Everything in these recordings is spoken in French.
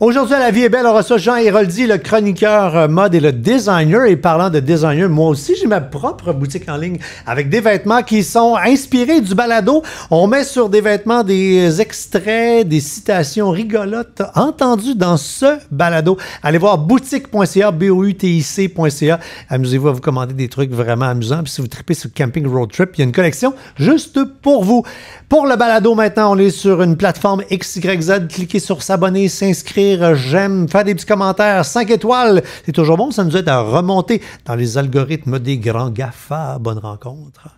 Aujourd'hui, à la vie est belle, on reçoit Jean Héroldi, le chroniqueur euh, mode et le designer. Et parlant de designer, moi aussi, j'ai ma propre boutique en ligne avec des vêtements qui sont inspirés du balado. On met sur des vêtements des extraits, des citations rigolotes entendues dans ce balado. Allez voir boutique.ca, B-O-U-T-I-C.ca. Amusez-vous à vous commander des trucs vraiment amusants. Puis si vous tripez sur Camping Road Trip, il y a une collection juste pour vous. Pour le balado, maintenant, on est sur une plateforme XYZ. Cliquez sur s'abonner, s'inscrire inscrire, j'aime, faire des petits commentaires, 5 étoiles, c'est toujours bon, ça nous aide à remonter dans les algorithmes des grands GAFA. Bonne rencontre.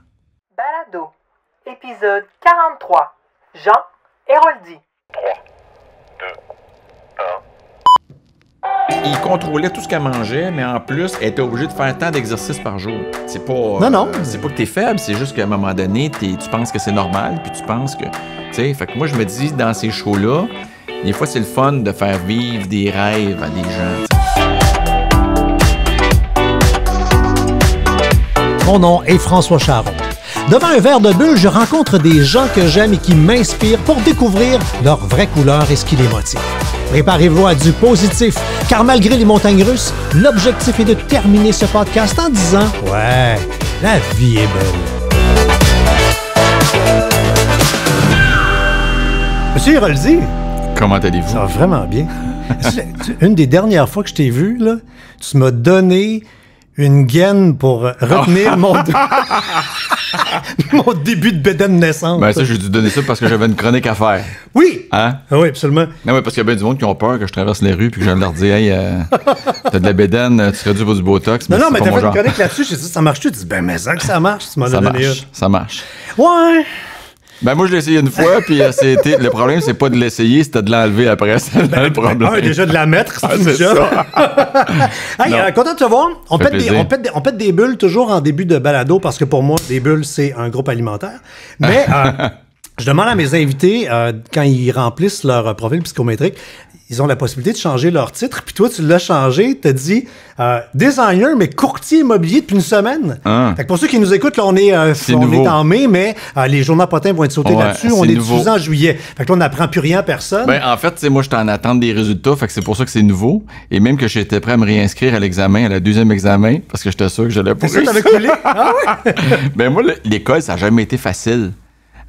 Balado, épisode 43, Jean Héroldi. 3, 2, 1. Il contrôlait tout ce qu'elle mangeait, mais en plus, elle était obligée de faire tant d'exercices par jour. C'est pas. non, non. Euh, c'est pas que t'es faible, c'est juste qu'à un moment donné, tu penses que c'est normal, puis tu penses que. Tu sais, fait que moi, je me dis, dans ces shows-là, des fois, c'est le fun de faire vivre des rêves à des gens. Mon nom est François Charon. Devant un verre de bulle, je rencontre des gens que j'aime et qui m'inspirent pour découvrir leur vraie couleur et ce qui les motive. Préparez-vous à du positif, car malgré les montagnes russes, l'objectif est de terminer ce podcast en disant Ouais, la vie est belle. Monsieur dit Comment allez-vous? Ça va vraiment bien. Une des dernières fois que je t'ai vu, là, tu m'as donné une gaine pour retenir ah. mon, début de bédaine naissance. Ben ça, j'ai dû donner ça parce que j'avais une chronique à faire. Oui! Hein? Ah oui, absolument. Non, mais parce qu'il y a bien du monde qui ont peur que je traverse les rues puis que j'aime leur dire « Hey, euh, t'as de la bédaine, tu serais dû pour du Botox. » Non, non, mais t'as fait une chronique là-dessus, j'ai dit « Ça marche-tu? » Tu dis « Ben, mais ça que ça marche, tu m'as donné marche, Ça marche, Ouais! Ben moi, je l'ai essayé une fois, puis euh, le problème, c'est pas de l'essayer, c'était de l'enlever après. C'est le ben, ben, problème. déjà de la mettre, ah, c'est hey, euh, content de te voir. On pète, des, bulles toujours en début de balado, parce que pour moi, des bulles, c'est un groupe alimentaire. Mais... Euh, je demande à mes invités, quand ils remplissent leur profil psychométrique, ils ont la possibilité de changer leur titre. Puis toi, tu l'as changé, tu dit euh, designer, mais courtier immobilier depuis une semaine. Ah. Fait pour ceux qui nous écoutent, là, on est, euh, on est en mai, mais euh, les journaux potins vont être sautés là-dessus. On est diffusé en juillet. Fait on n'apprend plus rien à personne. Ben, en fait, moi, j'étais en attente des résultats. Fait que c'est pour ça que c'est nouveau. Et même que j'étais prêt à me réinscrire à l'examen, à la deuxième examen, parce que j'étais sûr que j'allais pas. C'est ça, que ah ben, moi, l'école, ça n'a jamais été facile.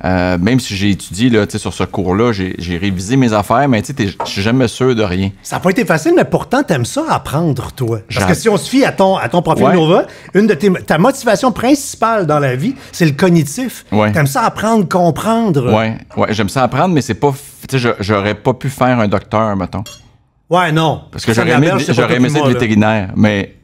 Euh, même si j'ai étudié là, sur ce cours-là, j'ai révisé mes affaires, mais je suis jamais sûr de rien. Ça n'a pas été facile, mais pourtant, tu aimes ça apprendre, toi. Parce que si on se fie à ton, à ton profil Nova, une de tes, ta motivation principale dans la vie, c'est le cognitif. Tu aimes ça apprendre, comprendre. Oui, ouais, j'aime ça apprendre, mais c'est pas. J'aurais pas pu faire un docteur, mettons. Ouais, non. Parce que j'aurais aimé, aimé ça vétérinaire, mais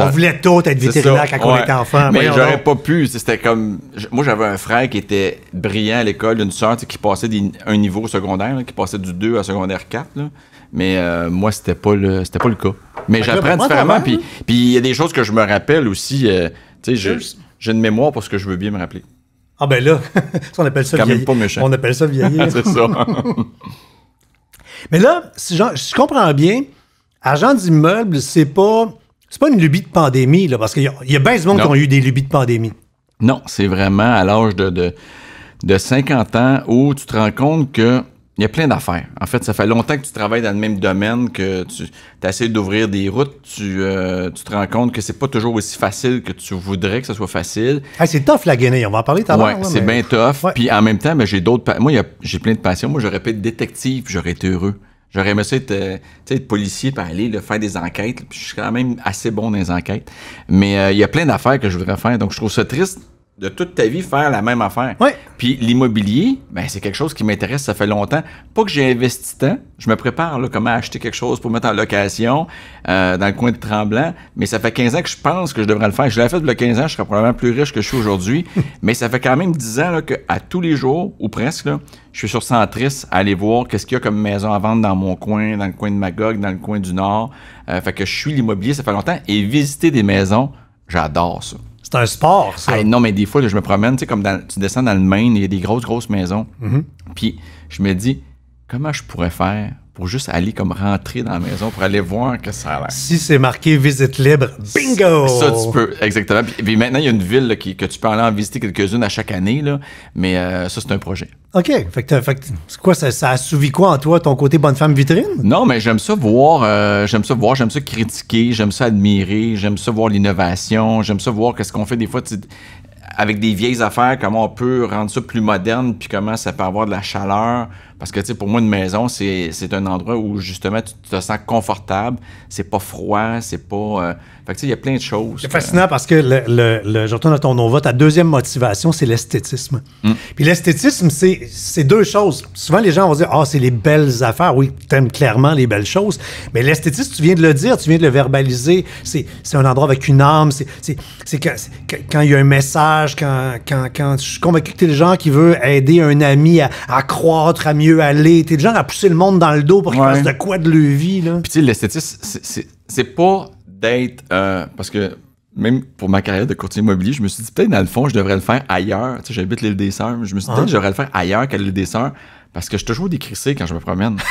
on voulait tout être vétérinaire quand on était enfant. Mais j'aurais pas pu. C'était comme. Moi, j'avais un frère qui était brillant à l'école, une soeur qui passait un niveau secondaire, qui passait du 2 à secondaire 4. Mais euh, moi, c'était pas le pas le cas. Mais j'apprends ben, différemment. Puis il y a des choses que je me rappelle aussi. Euh, j'ai une mémoire pour ce que je veux bien me rappeler. Ah ben là, on appelle ça vieillir. On appelle ça vieillir. c'est ça. Mais là, si je, je comprends bien, agent d'immeuble, c'est pas c'est pas une lubie de pandémie, là, parce qu'il y, a bien du monde qui ont eu des lubies de pandémie. Non, c'est vraiment à l'âge de, de, 50 ans où tu te rends compte que il y a plein d'affaires. En fait, ça fait longtemps que tu travailles dans le même domaine, que tu essaies d'ouvrir des routes, tu, euh, tu, te rends compte que c'est pas toujours aussi facile que tu voudrais que ce soit facile. c'est tough la Guinée, on va en parler tout à l'heure. c'est bien tough. Puis en même temps, ben, j'ai d'autres. Moi, j'ai plein de passions. Moi, j'aurais pu être détective, j'aurais été heureux. J'aurais aimé ça être, euh, policier, pour aller faire des enquêtes. je suis quand même assez bon dans les enquêtes. Mais euh, il y a plein d'affaires que je voudrais faire. Donc, je trouve ça triste de toute ta vie faire la même affaire. Oui. Puis l'immobilier, ben, c'est quelque chose qui m'intéresse, ça fait longtemps. Pas que j'ai investi tant, je me prépare là, comment acheter quelque chose pour mettre en location euh, dans le coin de Tremblant, mais ça fait 15 ans que je pense que je devrais le faire. Je l'ai fait depuis 15 ans, je serais probablement plus riche que je suis aujourd'hui, mais ça fait quand même 10 ans là, que à tous les jours, ou presque, je suis sur Centris à aller voir qu'est-ce qu'il y a comme maison à vendre dans mon coin, dans le coin de Magog, dans le coin du Nord. Euh, fait que je suis l'immobilier, ça fait longtemps, et visiter des maisons, j'adore ça. C'est un sport, ça. non, mais des fois, je me promène, tu sais, comme tu descends dans le Maine, il y a des grosses, grosses maisons. Mm-hmm. Puis je me dis, comment je pourrais faire pour juste aller comme rentrer dans la maison pour aller voir que ça a l'air. Si c'est marqué visite libre, bingo! Ça, tu peux, exactement. Puis, maintenant, il y a une ville que tu peux aller en visiter quelques-unes à chaque année, mais euh, ça, c'est un projet. OK. quoi, ça, ça assouvit quoi en toi, ton côté bonne femme vitrine? Non, mais j'aime ça voir, euh, j'aime ça voir, j'aime ça critiquer, j'aime ça admirer, j'aime ça voir l'innovation, j'aime ça voir qu'est-ce qu'on fait des fois avec des vieilles affaires, comment on peut rendre ça plus moderne, puis comment ça peut avoir de la chaleur. Parce que, tu sais, pour moi, une maison, c'est un endroit où, justement, tu te sens confortable, c'est pas froid, c'est pas... Euh, fait que, tu sais, il y a plein de choses. C'est fascinant parce que, le, le, le je retourne à ton nom, ta deuxième motivation, c'est l'esthétisme. Hmm. Puis l'esthétisme, c'est deux choses. Souvent, les gens vont dire, ah, c'est les belles affaires. Oui, tu aimes clairement les belles choses. Mais l'esthétisme, tu viens de le dire, tu viens de le verbaliser. C'est un endroit avec une âme. C'est quand, quand il y a un message, quand, quand, quand je suis convaincu que t'es le genre qui veut aider un ami à, à croître, à mieux aller. T'es genre à pousser le monde dans le dos pour qu'il fasse de quoi de leur vie. Là. Puis tu sais, l'esthétisme, c'est pas d'être. Euh, parce que même pour ma carrière de courtier immobilier, je me suis dit peut-être dans le fond, je devrais le faire ailleurs. Tu sais, j'habite l'île des Sœurs, je me suis dit ah. peut-être que je devrais le faire ailleurs qu'à l'île des Sœurs parce que je suis toujours décrissé quand je me promène. tu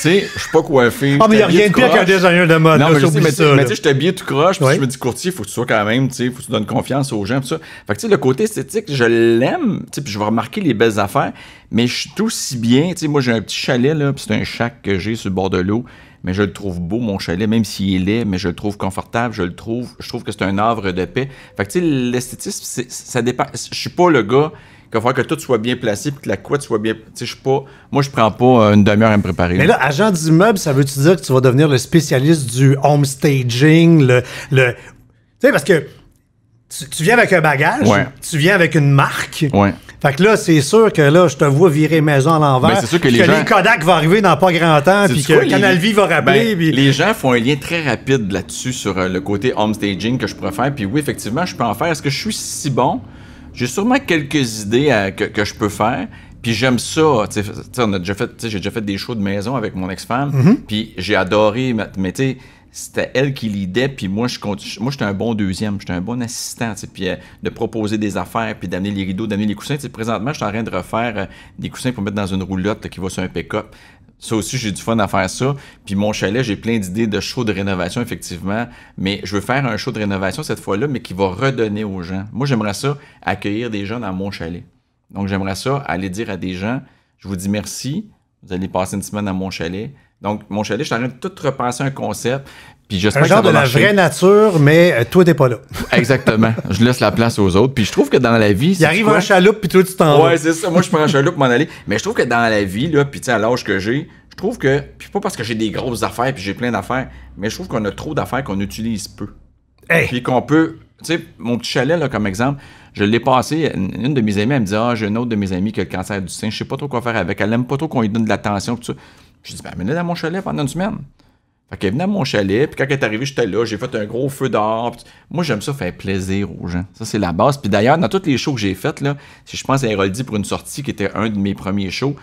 sais, je suis pas coiffé. Ah, mais il n'y a rien de pire qu'un designer de mode. Non, mais mais tu sais, je t'habille tout croche, je me dis courtier, faut que tu sois quand même, tu sais, faut que tu donnes confiance aux gens, tout ça. Fait que tu sais, le côté esthétique, je l'aime, tu sais, puis je vais remarquer les belles affaires, mais je suis tout aussi bien, tu sais, moi j'ai un petit chalet, là, puis c'est un shack que j'ai sur le bord de l'eau, mais je le trouve beau, mon chalet, même s'il est laid, mais je le trouve confortable, je le trouve, je trouve que c'est un havre de paix. Fait que tu sais, l'esthétisme, ça dépend. Je suis pas le gars il va que tout soit bien placé puis que la couette soit bien. Tu sais, je pas. Moi, je prends pas euh, une demi-heure à me préparer. Mais là, agent d'immeuble, ça veut-tu dire que tu vas devenir le spécialiste du home staging, le. Tu sais, parce que tu, viens avec un bagage, tu viens avec une marque. Ouais. Fait que là, c'est sûr que là, je te vois virer maison à l'envers. Ben, c'est sûr que, les, que gens... les, Kodak vont arriver dans pas grand temps, puis que Canal les... va rappeler. Ben, les gens font un lien très rapide là-dessus sur euh, le côté home staging que je pourrais faire. Puis oui, effectivement, je peux en faire. Est-ce que je suis si bon? j'ai sûrement quelques idées que, je peux faire. Puis j'aime ça. on a déjà fait, j'ai déjà fait des shows de maison avec mon ex-femme. Mhm. Puis j'ai adoré. Mais tu sais, c'était elle qui lidait, puis moi je moi j'étais un bon deuxième, j'étais un bon assistant, puis euh, de proposer des affaires, puis d'amener les rideaux, d'amener les coussins. présentement, je suis en train de refaire euh, des coussins pour mettre dans une roulotte qui va sur un pick-up. Ça aussi, j'ai du fun à faire ça. Puis mon chalet, j'ai plein d'idées de shows de rénovation, effectivement. Mais je veux faire un show de rénovation cette fois-là, mais qui va redonner aux gens. Moi, j'aimerais ça accueillir des gens dans mon chalet. Donc, j'aimerais ça aller dire à des gens, je vous dis merci, vous allez passer une semaine à mon chalet. Donc, mon chalet, je suis en train de tout repenser un concept. Puis j'espère un genre que de la vraie nature, mais euh, toi, t'es pas là. Exactement. Je laisse la place aux autres. Puis je trouve que dans la vie. Il arrive un chaloupe, puis toi, tu t'en Ouais, c'est ça. Moi, je prends un chaloupe m'en aller. Mais je trouve que dans la vie, là, puis tu à l'âge que j'ai, je trouve que. Puis pas parce que j'ai des grosses affaires, puis j'ai plein d'affaires, mais je trouve qu'on a trop d'affaires qu'on utilise peu. Puis qu'on peut. Tu sais, mon petit chalet, là, comme exemple, je l'ai passé. Une de mes amies, elle me dit Ah, j'ai une autre de mes amies qui a le cancer du sein. Je sais pas trop quoi faire avec. Elle aime pas trop qu'on lui donne de l'attention. Tout je dis, ben, venez à mon chalet pendant une semaine. Fait qu'elle venait à mon chalet, puis quand elle est arrivée, j'étais là, j'ai fait un gros feu d'or. Moi, j'aime ça faire plaisir aux gens. Ça, c'est la base. Puis d'ailleurs, dans toutes les shows que j'ai faites, là, si je pense à Héroldi pour une sortie qui était un de mes premiers shows,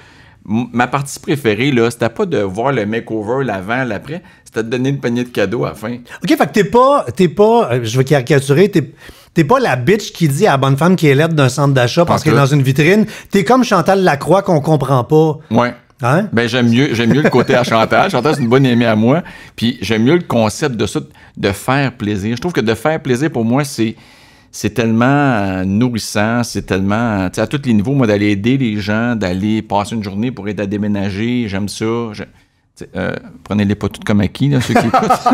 ma partie préférée, là, c'était pas de voir le makeover, l'avant, l'après, c'était de donner une panier de cadeaux à la fin. OK, fait que t'es pas, t'es pas, euh, je vais caricaturer, t'es, pas la bitch qui dit à la bonne femme qui est laide d'un centre d'achat parce qu'elle est dans une vitrine. T'es comme Chantal Lacroix qu'on comprend pas. Ouais. Hein? Ben, j'aime mieux, j'aime mieux le côté à chantage. Chantal, c'est une bonne amie à moi. Puis j'aime mieux le concept de ça, de faire plaisir. Je trouve que de faire plaisir, pour moi, c'est, c'est tellement euh, nourrissant, c'est tellement, à tous les niveaux, moi, d'aller aider les gens, d'aller passer une journée pour aider à déménager, j'aime ça. Euh, prenez-les pas toutes comme acquis, ceux qui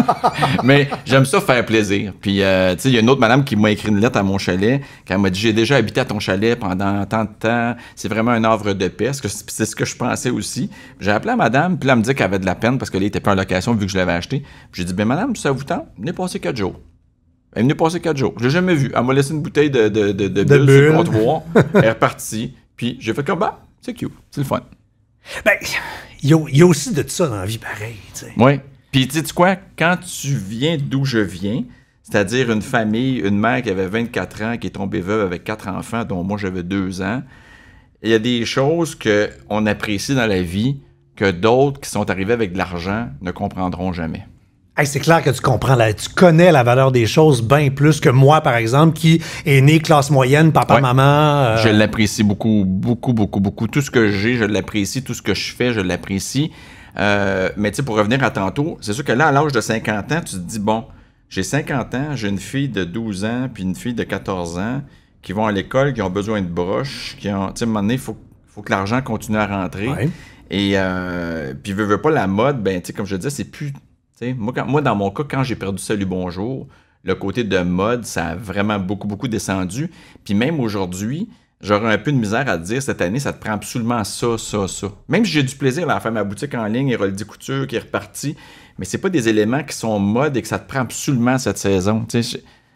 Mais j'aime ça faire plaisir. Puis, euh, tu sais, il y a une autre madame qui m'a écrit une lettre à mon chalet, qui m'a dit J'ai déjà habité à ton chalet pendant tant de temps, c'est vraiment un œuvre de paix. C'est ce que je pensais aussi. J'ai appelé la madame, puis elle me dit qu'elle avait de la peine parce qu'elle n'était pas en location vu que je l'avais acheté. J'ai dit Ben, madame, ça vous tente Venez passer quatre jours. Elle est venue passer quatre jours. Je l'ai jamais vue. Elle m'a laissé une bouteille de, de, de, elle est repartie. Puis j'ai fait comme Bah, c'est cute, c'est le fun. Ben il y, a aussi de ça dans la vie pareil. Oui. Puis, tu quoi, quand tu viens d'où je viens, c'est-à-dire une famille, une mère qui avait 24 ans, qui est tombée veuve avec quatre enfants, dont moi j'avais deux ans, il y a des choses qu'on apprécie dans la vie que d'autres qui sont arrivés avec de l'argent ne comprendront jamais. Hey, c'est clair que tu comprends, là, tu connais la valeur des choses bien plus que moi, par exemple, qui est né classe moyenne, papa, maman. Euh, je l'apprécie beaucoup, beaucoup, beaucoup, beaucoup. Tout ce que j'ai, je l'apprécie. Tout ce que je fais, je l'apprécie. Euh, mais tu pour revenir à tantôt, c'est sûr que là, à l'âge de 50 ans, tu te dis, bon, j'ai 50 ans, j'ai une fille de 12 ans, puis une fille de 14 ans qui vont à l'école, qui ont besoin de broches, qui ont, tu sais, à un moment donné, il faut, que l'argent continue à rentrer. Et euh, puis, veux, veux pas la mode, ben, tu sais, comme je disais, c'est plus moi, dans mon cas, quand j'ai perdu Salut Bonjour, le côté de mode, ça a vraiment beaucoup, beaucoup descendu. Puis même aujourd'hui, j'aurais un peu de misère à dire cette année, ça te prend absolument ça, ça, ça. Même si j'ai du plaisir à faire ma boutique en ligne et Roldi Couture qui est reparti, mais n'est pas des éléments qui sont mode et que ça te prend absolument cette saison.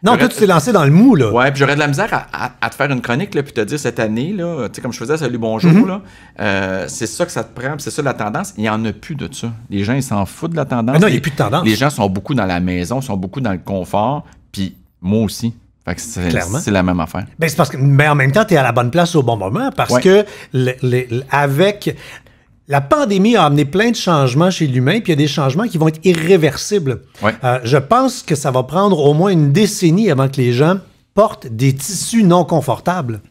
Non, toi, tu t'es euh, lancé dans le mou, là. Ouais, puis j'aurais de la misère à, te faire une chronique, là, puis te dire cette année, là, tu sais, comme je faisais Salut Bonjour, mhm. là, euh, c'est ça que ça te prend, c'est ça la tendance. Il n'y en a plus de ça. Les gens, ils s'en foutent de la tendance. non, il n'y a plus de tendance. Les gens sont beaucoup dans la maison, sont beaucoup dans le confort, puis moi aussi. Fait que c'est la même affaire. Ben, parce que, mais en même temps, tu es à la bonne place au bon moment parce que avec la pandémie a amené plein de changements chez l'humain, puis il y a des changements qui vont être irréversibles. Euh, je pense que ça va prendre au moins une décennie avant que les gens portent des tissus non confortables.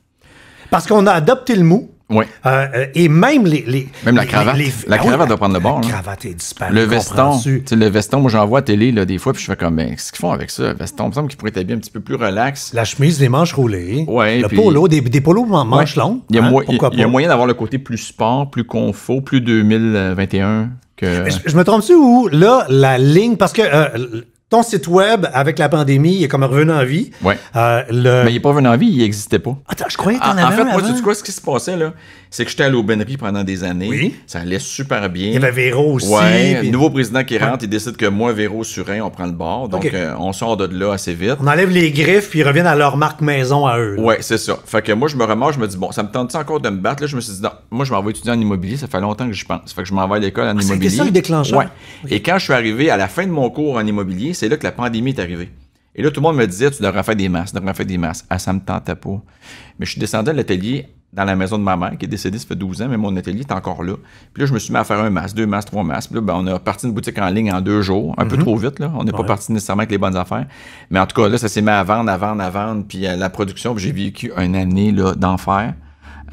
Parce qu'on a adopté le mou, oui. Euh, euh, et même les, les Même la ah cravate. la cravate doit prendre le bord. La cravate est disparue. Le veston. Le veston, moi j'en vois à télé là, des fois, puis je fais comme, mais ben, qu'est-ce qu'ils font avec ça? Le veston, il me semble qu'il pourrait être bien un petit peu plus relax. La chemise, les manches roulées. le polo, des, des polos en manches longues. Il y a, hein? moyen d'avoir le côté plus sport, plus confort, plus 2021. Que... Je, je, me trompe-tu ou là, la ligne, parce que euh, ton site web, avec la pandémie, il est comme revenu en vie. Oui. Euh, le... Mais il n'est pas revenu en vie, il n'existait pas. Attends, je croyais que t'en en, ah, avais En fait, moi, tu crois ce qui se passait, là? c'est que j'étais à l'aubainerie pendant des années. Oui. Ça allait super bien. Il y avait Véro aussi. Oui, puis... nouveau président qui rentre, il décide que moi, Véro, Surin, on prend le bord. Donc, euh, on sort de là assez vite. On enlève les griffes, puis ils reviennent à leur marque maison à eux. Oui, c'est ça. Fait que moi, je me remords, je me dis, bon, ça me tente encore de me battre? Là, je me suis dit, non, moi, je m'en vais étudier en immobilier, ça fait longtemps que je pense. Fait que je m'en vais à l'école en ah, immobilier. C'est ça le déclencheur? Et quand je suis arrivé à la fin de mon cours en immobilier, c'est là que la pandémie est arrivée. Et là, tout le monde me disait, tu devrais faire des masses, tu devrais faire des masses. Ah, ça me à Mais je suis descendu à l'atelier dans la maison de ma mère qui est décédée, ça fait 12 ans, mais mon atelier est encore là. Puis là, je me suis mis à faire un masque, deux masques, trois masques. Puis là, ben, on a parti une boutique en ligne en deux jours, un peu mhm. trop vite. Là. On n'est pas parti nécessairement avec les bonnes affaires. Mais en tout cas, là, ça s'est mis à vendre, à vendre, à vendre. Puis à euh, la production, j'ai vécu une année d'enfer.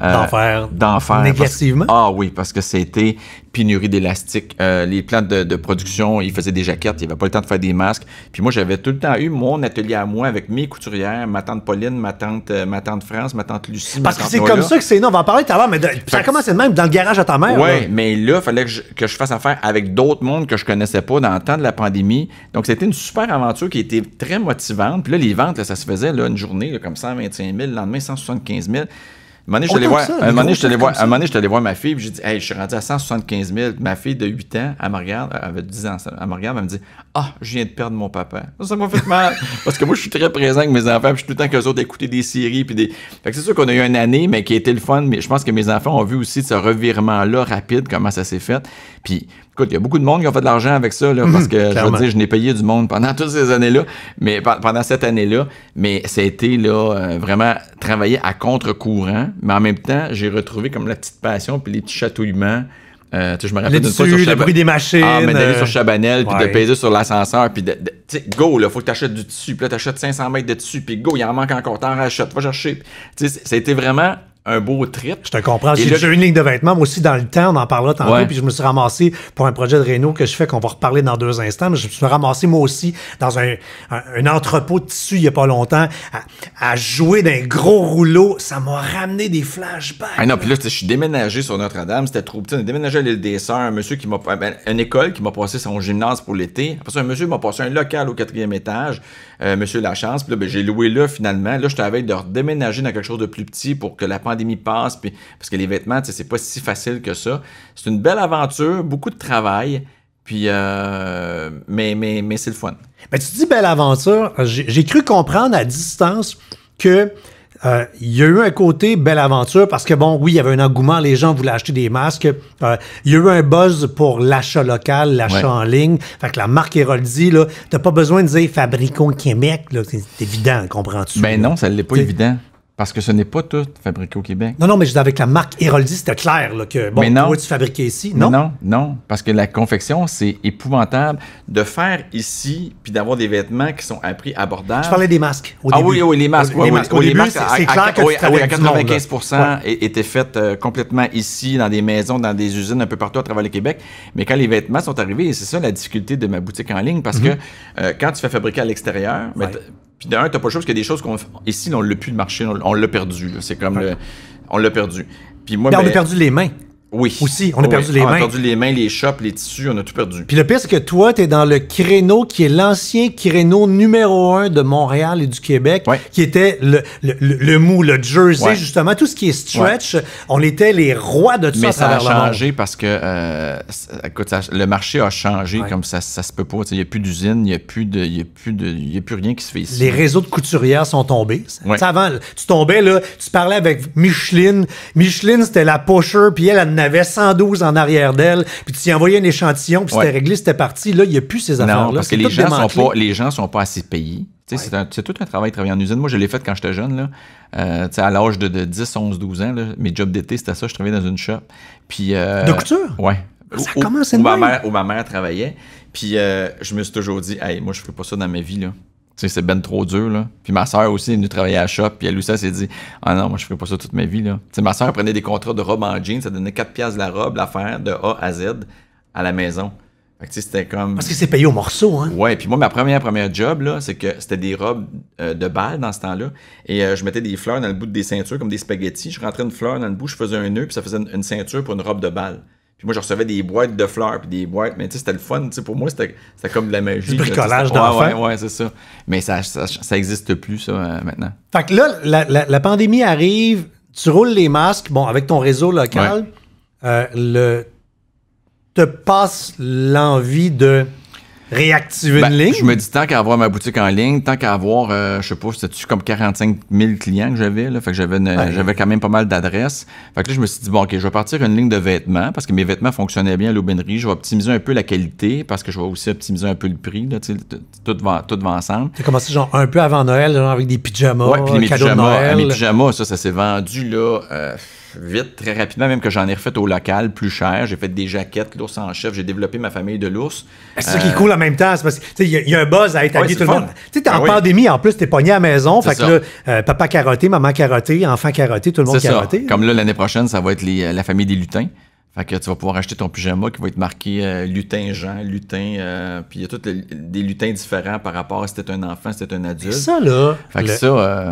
D'enfer. Euh, d'enfer. Négativement? ah oui, parce que c'était pénurie d'élastique. Euh, les plantes de, production, ils faisaient des jaquettes, il n'avaient avait pas le temps de faire des masques. Puis moi, j'avais tout le temps eu mon atelier à moi avec mes couturières, ma tante Pauline, ma tante, euh, ma tante France, ma tante Lucie. Parce que c'est comme ça que c'est. Non, on va en parler tout à l'heure, mais ça commence même dans le garage à ta mère. Oui, mais là, il fallait que je, fasse affaire avec d'autres mondes que je connaissais pas dans le temps de la pandémie. Donc, c'était une super aventure qui était très motivante. Puis là, les ventes, ça se faisait là, une journée, comme 125 000, le lendemain, 175 000. Un moment je suis voir, un moment je voir, un voir ma fille, j'ai dit, hey, je suis rendu à 175 000. Ma fille de 8 ans, elle me regarde, elle avait 10 ans, elle me regarde, elle me dit, ah, je viens de perdre mon papa. Ça m'a fait mal. Parce que moi, je suis très présent avec mes enfants, puis je suis tout le temps que autres des séries, puis des. c'est sûr qu'on a eu une année, mais qui a été le fun, mais je pense que mes enfants ont vu aussi ce revirement-là rapide, comment ça s'est fait. Puis Écoute, il y a beaucoup de monde qui ont fait de l'argent avec ça, là, hum, parce que je veux dire, je n'ai payé du monde pendant toutes ces années-là, mais pendant cette année-là, mais ça a été là, euh, vraiment travailler à contre-courant, mais en même temps, j'ai retrouvé comme la petite passion puis les petits chatouillements. Euh, sais je me rappelle d'une fois sur Le bruit des machines. Ah, mais d'aller sur euh, Chabanel, puis de peser sur l'ascenseur, puis de, go, là, faut que achètes du tissu, puis là, t'achètes 500 mètres de tissu, puis go, il en manque encore, t'en rachètes, va chercher. Tu sais, été vraiment un beau trip. Je te comprends. J'ai une ligne de vêtements. Moi aussi, dans le temps, on en parlait tantôt, puis je me suis ramassé pour un projet de Renault que je fais, qu'on va reparler dans deux instants, mais je me suis ramassé moi aussi dans un, entrepôt de tissus il n'y a pas longtemps à, jouer d'un gros rouleau. Ça m'a ramené des flashbacks. Ah non, puis là, je suis déménagé sur Notre-Dame, c'était trop petit. On a déménagé à l'île des Sœurs, un monsieur qui m'a. Ben, une école qui m'a passé son gymnase pour l'été. Après ça, un monsieur m'a passé un local au quatrième étage euh, Monsieur Lachance. Puis là, ben, j'ai loué là finalement. Là, je t'avais de redéménager dans quelque chose de plus petit pour que la pandémie passe. Puis, parce que les vêtements, c'est pas si facile que ça. C'est une belle aventure, beaucoup de travail. Puis, euh, mais, mais, mais c'est le fun. Mais ben, tu dis belle aventure. J'ai cru comprendre à distance que euh, il y a eu un côté belle aventure parce que, bon, oui, il y avait un engouement, les gens voulaient acheter des masques. Euh, il y a eu un buzz pour l'achat local, l'achat en ligne. Fait que la marque Héroldi, là, t'as pas besoin de dire fabricons Québec, là. C'est évident, comprends-tu? Ben non, ça l'est pas évident. Parce que ce n'est pas tout fabriqué au Québec. Non, non, mais je avec la marque Héroldi, c'était clair là, que bon, mais non. tu fabriqué ici, non? non, non, parce que la confection, c'est épouvantable de faire ici puis d'avoir des vêtements qui sont à prix abordable. Je parlais des masques au ah, début. Ah oui, oui, les masques. Oui, au c'est clair que 95 étaient faits euh, complètement ici, dans des maisons, dans des usines un peu partout à travers le Québec. Mais quand les vêtements sont arrivés, et c'est ça la difficulté de ma boutique en ligne, parce mm-hmm. que euh, quand tu fais fabriquer à l'extérieur, puis d'un, t'as pas le choix qu'il y a des choses qu'on. Ici, on l'a plus de marché, on, l'a perdu. C'est comme. On l'a perdu. Puis moi, on ben a perdu les mains. Oui. Aussi, on a perdu les mains. On a perdu les mains, les shops, les tissus, on a tout perdu. Puis le pire, c'est que toi, tu es dans le créneau qui est l'ancien créneau numéro un de Montréal et du Québec, qui était le, le, mou, le jersey, justement, tout ce qui est stretch. On était les rois de tout ça. Mais ça a changé parce que euh, écoute, le marché a changé comme ça, ça se peut pas. Il n'y a plus d'usine, il n'y a, plus de, y a, plus de, a plus rien qui se fait ici. Les réseaux de couturières sont tombés. Avant, tu tombais, là, tu parlais avec Micheline. Micheline, c'était la pocheur, puis elle, elle avait 112 en arrière d'elle, puis tu y envoyais un échantillon, puis c'était réglé, c'était parti. Là, il n'y a plus ces affaires-là. Non, parce que les gens, ne sont pas, les gens sont pas assez payés. C'est tout un travail de travailler en usine. Moi, je l'ai fait quand j'étais jeune. Là. Euh, à l'âge de, 10, 11, 12 ans, mes jobs d'été, c'était ça. Je travaillais dans une shop. Puis, euh, de couture? Oui. Ça commence ma mère, ma mère travaillait. Puis euh, je me suis toujours dit, hey, moi, je ne fais pas ça dans ma vie. Là. Tu c'est ben trop dur, là. Puis ma soeur aussi est venue travailler à shop, puis elle aussi, elle s'est dit « Ah non, moi, je ferai pas ça toute ma vie, là. » Tu sais, ma soeur prenait des contrats de robe en jean, ça donnait 4 piastres la robe, l'affaire, de A à Z, à la maison. tu sais, c'était comme... Parce que c'est payé au morceau, hein? Ouais, puis moi, ma première, première job, là, c'est que c'était des robes euh, de bal dans ce temps-là, et euh, je mettais des fleurs dans le bout des ceintures, comme des spaghettis. Je rentrais une fleur dans le bout, je faisais un nœud, puis ça faisait une, une ceinture pour une robe de bal. Puis moi, je recevais des boîtes de fleurs, puis des boîtes. Mais tu sais, c'était le fun. Tu sais, pour moi, c'était comme de la magie. Du bricolage d'enfants. Ouais, ouais, ouais c'est ça. Mais ça ça ça, existe plus, ça, euh, maintenant. Fait que là, la, la, pandémie arrive, tu roules les masques, bon, avec ton réseau local, euh, le, te passe l'envie de réactiver ben, une ligne. Je me dis, tant qu'à avoir ma boutique en ligne, tant qu'à avoir, euh, je sais pas, c'était-tu comme 45 000 clients que j'avais, là? Fait que j'avais, quand même pas mal d'adresses. Fait que là, je me suis dit, bon, OK, je vais partir une ligne de vêtements parce que mes vêtements fonctionnaient bien à l'aubainerie. Je vais optimiser un peu la qualité parce que je vais aussi optimiser un peu le prix, tout va, tout va ensemble. T'as commencé, genre, un peu avant Noël, avec des pyjamas, ouais, puis mes pyjamas, Noël. Ah, mes pyjamas, ça, ça s'est vendu, là, euh, vite, très rapidement, même que j'en ai refait au local, plus cher. J'ai fait des jaquettes, l'ours en chef, j'ai développé ma famille de l'ours. Ah, c'est ça qui euh, coule en même temps, c'est parce y, a un buzz à établir tout le monde. Tu sais, en ah pandémie, en plus, t'es pogné à la maison, fait que là, euh, papa carotté, maman carotté, enfant carotté, tout le monde carotté. Comme là, l'année prochaine, ça va être euh, la famille des lutins. Fait que tu vas pouvoir acheter ton pyjama qui va être marqué lutin Jean, lutin. puis il y a tous des lutins différents par rapport à si t'es un enfant, si t'es un adulte. C'est ça, là. Fait que ça.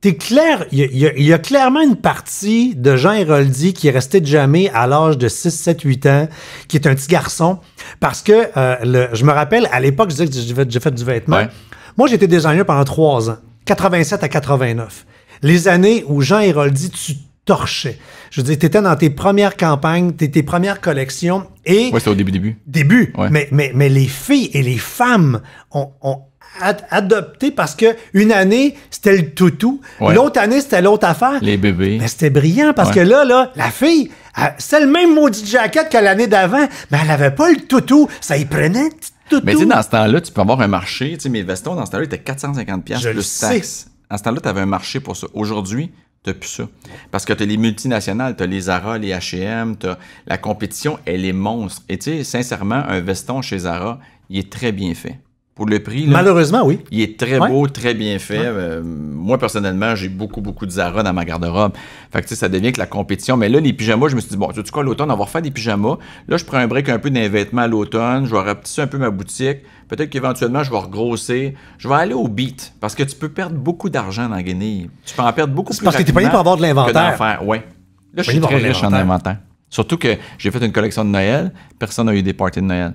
T'es clair, il y, a clairement une partie de Jean Héroldi qui est resté de jamais à l'âge de 6, 7, 8 ans, qui est un petit garçon. Parce que, euh, je me rappelle, à l'époque, je disais que j'ai fait, du vêtement. Moi, j'étais designer pendant 3 ans, 87 à 89. Les années où Jean Héroldi, tu torchais. Je veux dire, t'étais dans tes premières campagnes, tes, premières collections. Et ouais, c'était au début, début. Début. Mais, mais, mais les filles et les femmes ont, ont adopté parce que une année, c'était le toutou. L'autre année, c'était l'autre affaire. Les bébés. Mais c'était brillant parce que là, là, la fille, c'est le même maudit jacket que l'année d'avant, mais elle n'avait pas le toutou. Ça y prenait toutou. Mais tu sais, dans ce temps-là, tu peux avoir un marché. Tu sais, mes vestons, dans ce temps-là, étaient 450$ plus taxes. Dans ce temps-là, tu avais un marché pour ça. Aujourd'hui, T'as plus ça. Parce que tu as les multinationales, as les Zara, les H&M, as La compétition, elle est monstre. Et tu sais, sincèrement, un veston chez Zara, il est très bien fait pour le prix. Malheureusement, oui. Il est très beau, très bien fait. Euh, moi, personnellement, j'ai beaucoup, beaucoup de Zara dans ma garde-robe. Fait que, ça devient que la compétition. Mais là, les pyjamas, je me suis dit, bon, tu sais quoi, l'automne, on va refaire des pyjamas. Là, je prends un break un peu d'un vêtement à l'automne. Je vais rapetisser un peu ma boutique. Peut-être qu'éventuellement, je vais regrosser. Je vais aller au beat. Parce que tu peux perdre beaucoup d'argent dans Guinée. Tu peux en perdre beaucoup plus. Parce que tu pas pour avoir de l'inventaire. Ouais. Là, je suis très riche en inventaire. Surtout que j'ai fait une collection de Noël. Personne n'a eu des parties de Noël.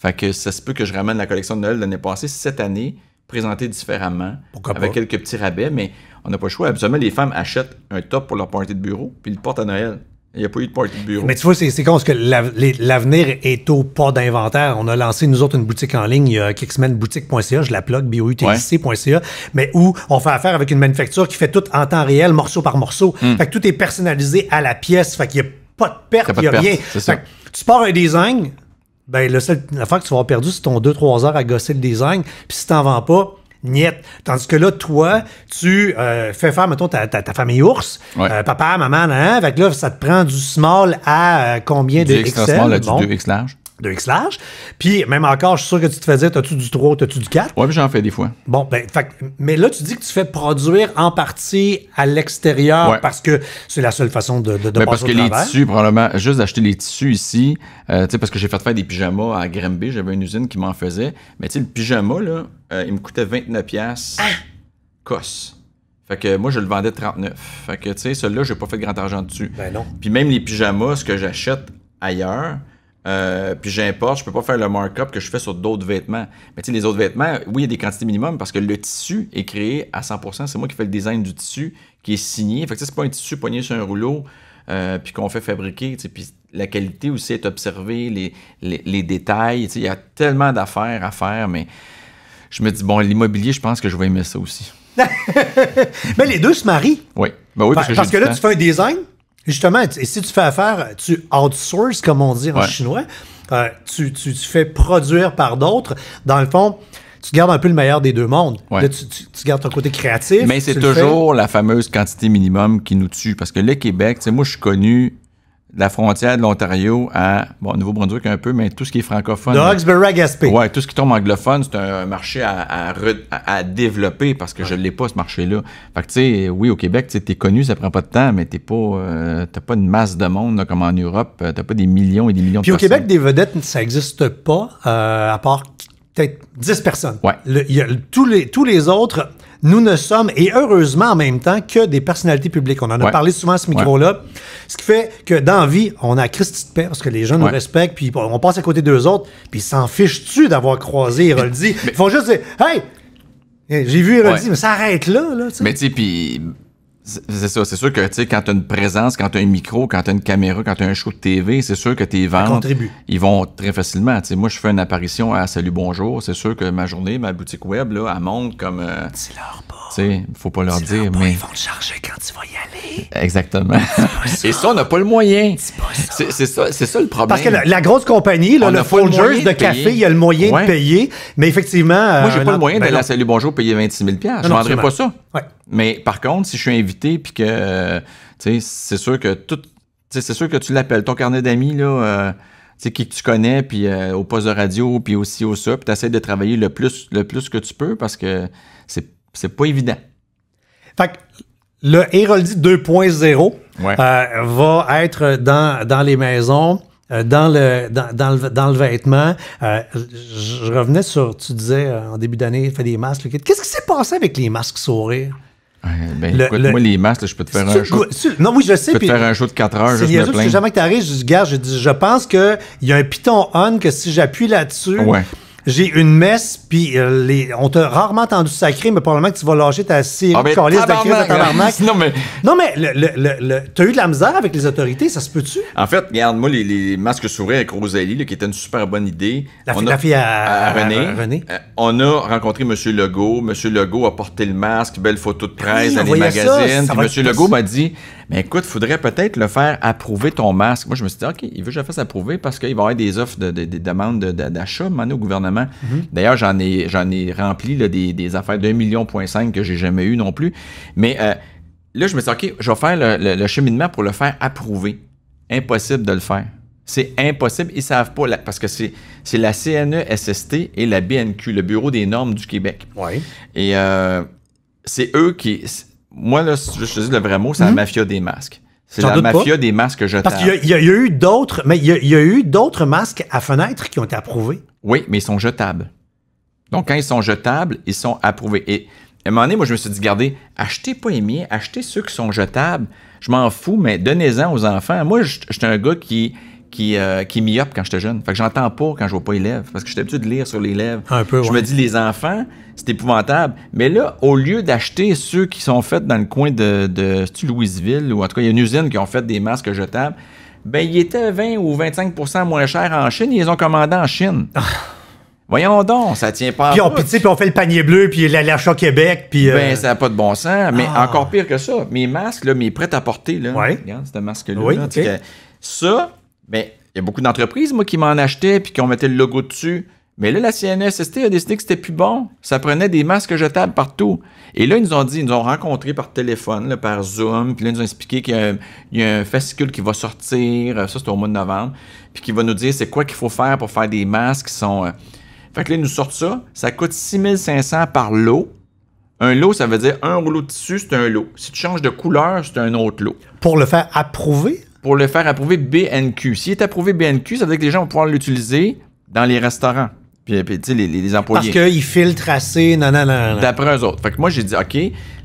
Fait que ça se peut que je ramène la collection de Noël de l'année passée cette année, présentée différemment, Pourquoi avec quelques petits rabais, mais on n'a pas le choix. Absolument, les femmes achètent un top pour leur party de bureau, puis ils le portent à Noël. Il n'y a pas eu de party de bureau. Mais tu vois, c'est con, parce que l'avenir est au pas d'inventaire. On a lancé, nous autres, une boutique en ligne il y a quelques semaines, boutique.ca, je la plug, boutc.ca, mais où on fait affaire avec une manufacture qui fait tout en temps réel, morceau par morceau. Hmm. Fait que tout est personnalisé à la pièce, fait qu'il n'y a pas de perte, il n'y a rien. tu pars un design, ben le seul que tu vas avoir perdu, c'est ton 2-3 heures à gosser le design. Puis si t'en vends pas, niette. Tandis que là, toi, tu euh, fais faire, mettons, ta, ta, famille ours, euh, papa, maman, hein là, ça te prend du small à euh, combien de XL? bon. du large de X large. Puis même encore, je suis sûr que tu te faisais, t'as-tu du 3, t'as-tu du 4? Oui, j'en fais des fois. Bon, ben, mais là, tu dis que tu fais produire en partie à l'extérieur parce que c'est la seule façon de, de, Parce que les tissus, probablement, juste d'acheter les tissus ici, euh, tu sais, parce que j'ai fait faire des pyjamas à Grimby, j'avais une usine qui m'en faisait. Mais tu sais, le pyjama, là, euh, il me coûtait 29 pièces ah! cosse. Fait que moi, je le vendais 39. Fait que, tu sais, celui-là, j'ai pas fait grand argent dessus. Ben non. Puis même les pyjamas, ce que j'achète ailleurs, euh, puis j'importe, je peux pas faire le markup que je fais sur d'autres vêtements. Mais tu sais, les autres vêtements, oui, il y a des quantités minimum parce que le tissu est créé à 100%. C'est moi qui fais le design du tissu qui est signé. Fait que c'est pas un tissu poigné sur un rouleau euh, puis qu'on fait fabriquer. Puis la qualité aussi est observée, les, détails. Il y a tellement d'affaires à faire, mais je me dis, bon, l'immobilier, je pense que je vais aimer ça aussi. mais les deux se marient. Oui. Ben oui parce, que, là, tu fais un design, Justement, et si tu fais affaire, tu outsources, comme on dit en chinois, euh, tu, tu, fais produire par d'autres. Dans le fond, tu gardes un peu le meilleur des deux mondes. tu, gardes ton côté créatif. Mais c'est toujours la fameuse quantité minimum qui nous tue. Parce que le Québec, moi, je suis connu la frontière de l'Ontario à, bon, Nouveau-Brunswick un peu, mais tout ce qui est francophone. De à Gaspé. Oui, tout ce qui tombe anglophone, c'est un marché à, à, développer parce que je ne l'ai pas, ce marché-là. Fait que, tu sais, oui, au Québec, tu es connu, ça prend pas de temps, mais tu n'as pas, euh, pas une masse de monde comme en Europe. Euh, tu n'as pas des millions et des millions de personnes. Puis au Québec, des vedettes, ça n'existe pas, euh, à part peut-être 10 personnes. Ouais. tous, les, tous les autres nous ne sommes, et heureusement en même temps, que des personnalités publiques. On en a parlé souvent à ce micro-là. Ce qui fait que dans vie, on a Christy de parce que les gens nous respectent, puis on passe à côté d'eux autres, puis s'en fichent-tu d'avoir croisé Héroldi? Ils font juste dire Hey! J'ai vu Héroldi, mais ça arrête là. là mais tu sais, puis c'est ça, c'est sûr que tu sais, quand tu as une présence, quand tu as un micro, quand tu as une caméra, quand tu as un show de TV, c'est sûr que tes ventes, ils vont très facilement. Tu sais, moi, je fais une apparition à Salut Bonjour, c'est sûr que ma journée, ma boutique web, là, elle monte comme. pas. Euh, tu sais, faut pas leur dire. mais... Ils vont le charger quand tu vas y aller. Exactement. Et ça, on n'a pas le moyen. C'est ça, ça, le problème. Parce que la, grosse compagnie, là, le Folgers de, café, il y a le moyen de payer. Mais effectivement. Moi, j'ai euh, pas le moyen ben d'aller à Salut Bonjour payer 26 000 Je ne vendrais pas ça. Mais par contre, si je suis puis que, euh, c'est sûr que tout, c'est sûr que tu l'appelles, ton carnet d'amis, là, euh, qui tu connais, puis euh, au poste de radio, puis aussi au ça, puis tu essaies de travailler le plus, le plus que tu peux parce que c'est pas évident. Fait que le Héroldi 2.0 va être dans, les maisons dans le, dans, le, vêtement. je revenais sur, tu disais en début d'année, fait des masques. Qu'est-ce qui s'est passé avec les masques sourires? Ouais, ben, le, écoute, moi, les masques, je peux te faire un show. Non, oui, je sais. Je peux te faire un show de 4 heures. Juste me plaindre. jamais que arrives je dis, je, dis, je pense qu'il y a un piton on que si j'appuie là-dessus, j'ai une messe puis euh, les, on t'a rarement entendu sacré, mais probablement que tu vas lâcher ta série ah, de ta tabarnak. non, mais. Non, mais le, t'as eu de la misère avec les autorités, ça se peut-tu? En fait, regarde, moi, les, masques souris avec Rosalie, qui était une super bonne idée. La, on à, René. Euh, on a rencontré M. Legault. M. Legault a porté le masque, belle photo de ah presse dans les magazines. M. Legault m'a dit mais écoute, faudrait peut-être le faire approuver ton masque. Moi, je me suis dit, OK, il veut que je le fasse approuver parce qu'il va y avoir des offres des demandes d'achat de, au gouvernement. Mhm. D'ailleurs, j'en j'en ai rempli des, des, affaires d'un million point cinq que j'ai jamais eu non plus. Mais euh, là, je me suis dit, OK, je vais faire le, cheminement pour le faire approuver. Impossible de le faire. C'est impossible. Ils ne savent pas, parce que c'est, c'est la CNESST et la BNQ, le Bureau des normes du Québec. Oui. Et euh, c'est eux qui. Moi, là, je te dis le vrai mot, c'est la mhm. mafia des masques. C'est la mafia des masques jetables. Parce qu'il y, a eu d'autres, mais y a eu d'autres masques à fenêtre qui ont été approuvés. Oui, mais ils sont jetables. Donc, quand ils sont jetables, ils sont approuvés. Et à un moment donné, moi, je me suis dit, regardez, achetez pas les miens, achetez ceux qui sont jetables. Je m'en fous, mais donnez-en aux enfants. Moi, j'étais un gars qui, qui, euh, qui myope quand j'étais jeune. Fait que j'entends pas quand je vois pas les lèvres, parce que j'étais habitué de lire sur les lèvres. Un peu, Je me dis, les enfants, c'est épouvantable. Mais là, au lieu d'acheter ceux qui sont faits dans le coin de, de Louisville, ou en tout cas, il y a une usine qui ont fait des masques jetables, ben, ils étaient 20 ou 25 moins chers en Chine, ils les ont commandés en Chine. Voyons donc, ça tient pas. Puis on, pitié, puis on fait le panier bleu, puis l'achat Québec, puis. Euh, ben, ça n'a pas de bon sens. Mais ah. encore pire que ça, mes masques, là, mes prêts à porter, là. Ouais. Regarde, un masque-là. Oui, Ça, ben, il y a beaucoup d'entreprises, moi, qui m'en achetaient, puis qui ont mettait le logo dessus. Mais là, la CNSST a décidé que c'était plus bon. Ça prenait des masques jetables partout. Et là, ils nous ont dit, ils nous ont rencontrés par téléphone, par Zoom, puis là, ils nous ont expliqué qu'il y, a un fascicule qui va sortir, euh, ça, c'est au mois de novembre, puis qui va nous dire c'est quoi qu'il faut faire pour faire des masques qui sont. Euh, fait que là, ils nous sortent ça. Ça coûte 6500 par lot. Un lot, ça veut dire un rouleau de tissu, c'est un lot. Si tu changes de couleur, c'est un autre lot. Pour le faire approuver? Pour le faire approuver BNQ. S'il est approuvé BNQ, ça veut dire que les gens vont pouvoir l'utiliser dans les restaurants. Puis, tu sais, les, les, employés. Parce qu'ils filtrent assez, non, D'après eux autres. Fait que moi, j'ai dit, OK,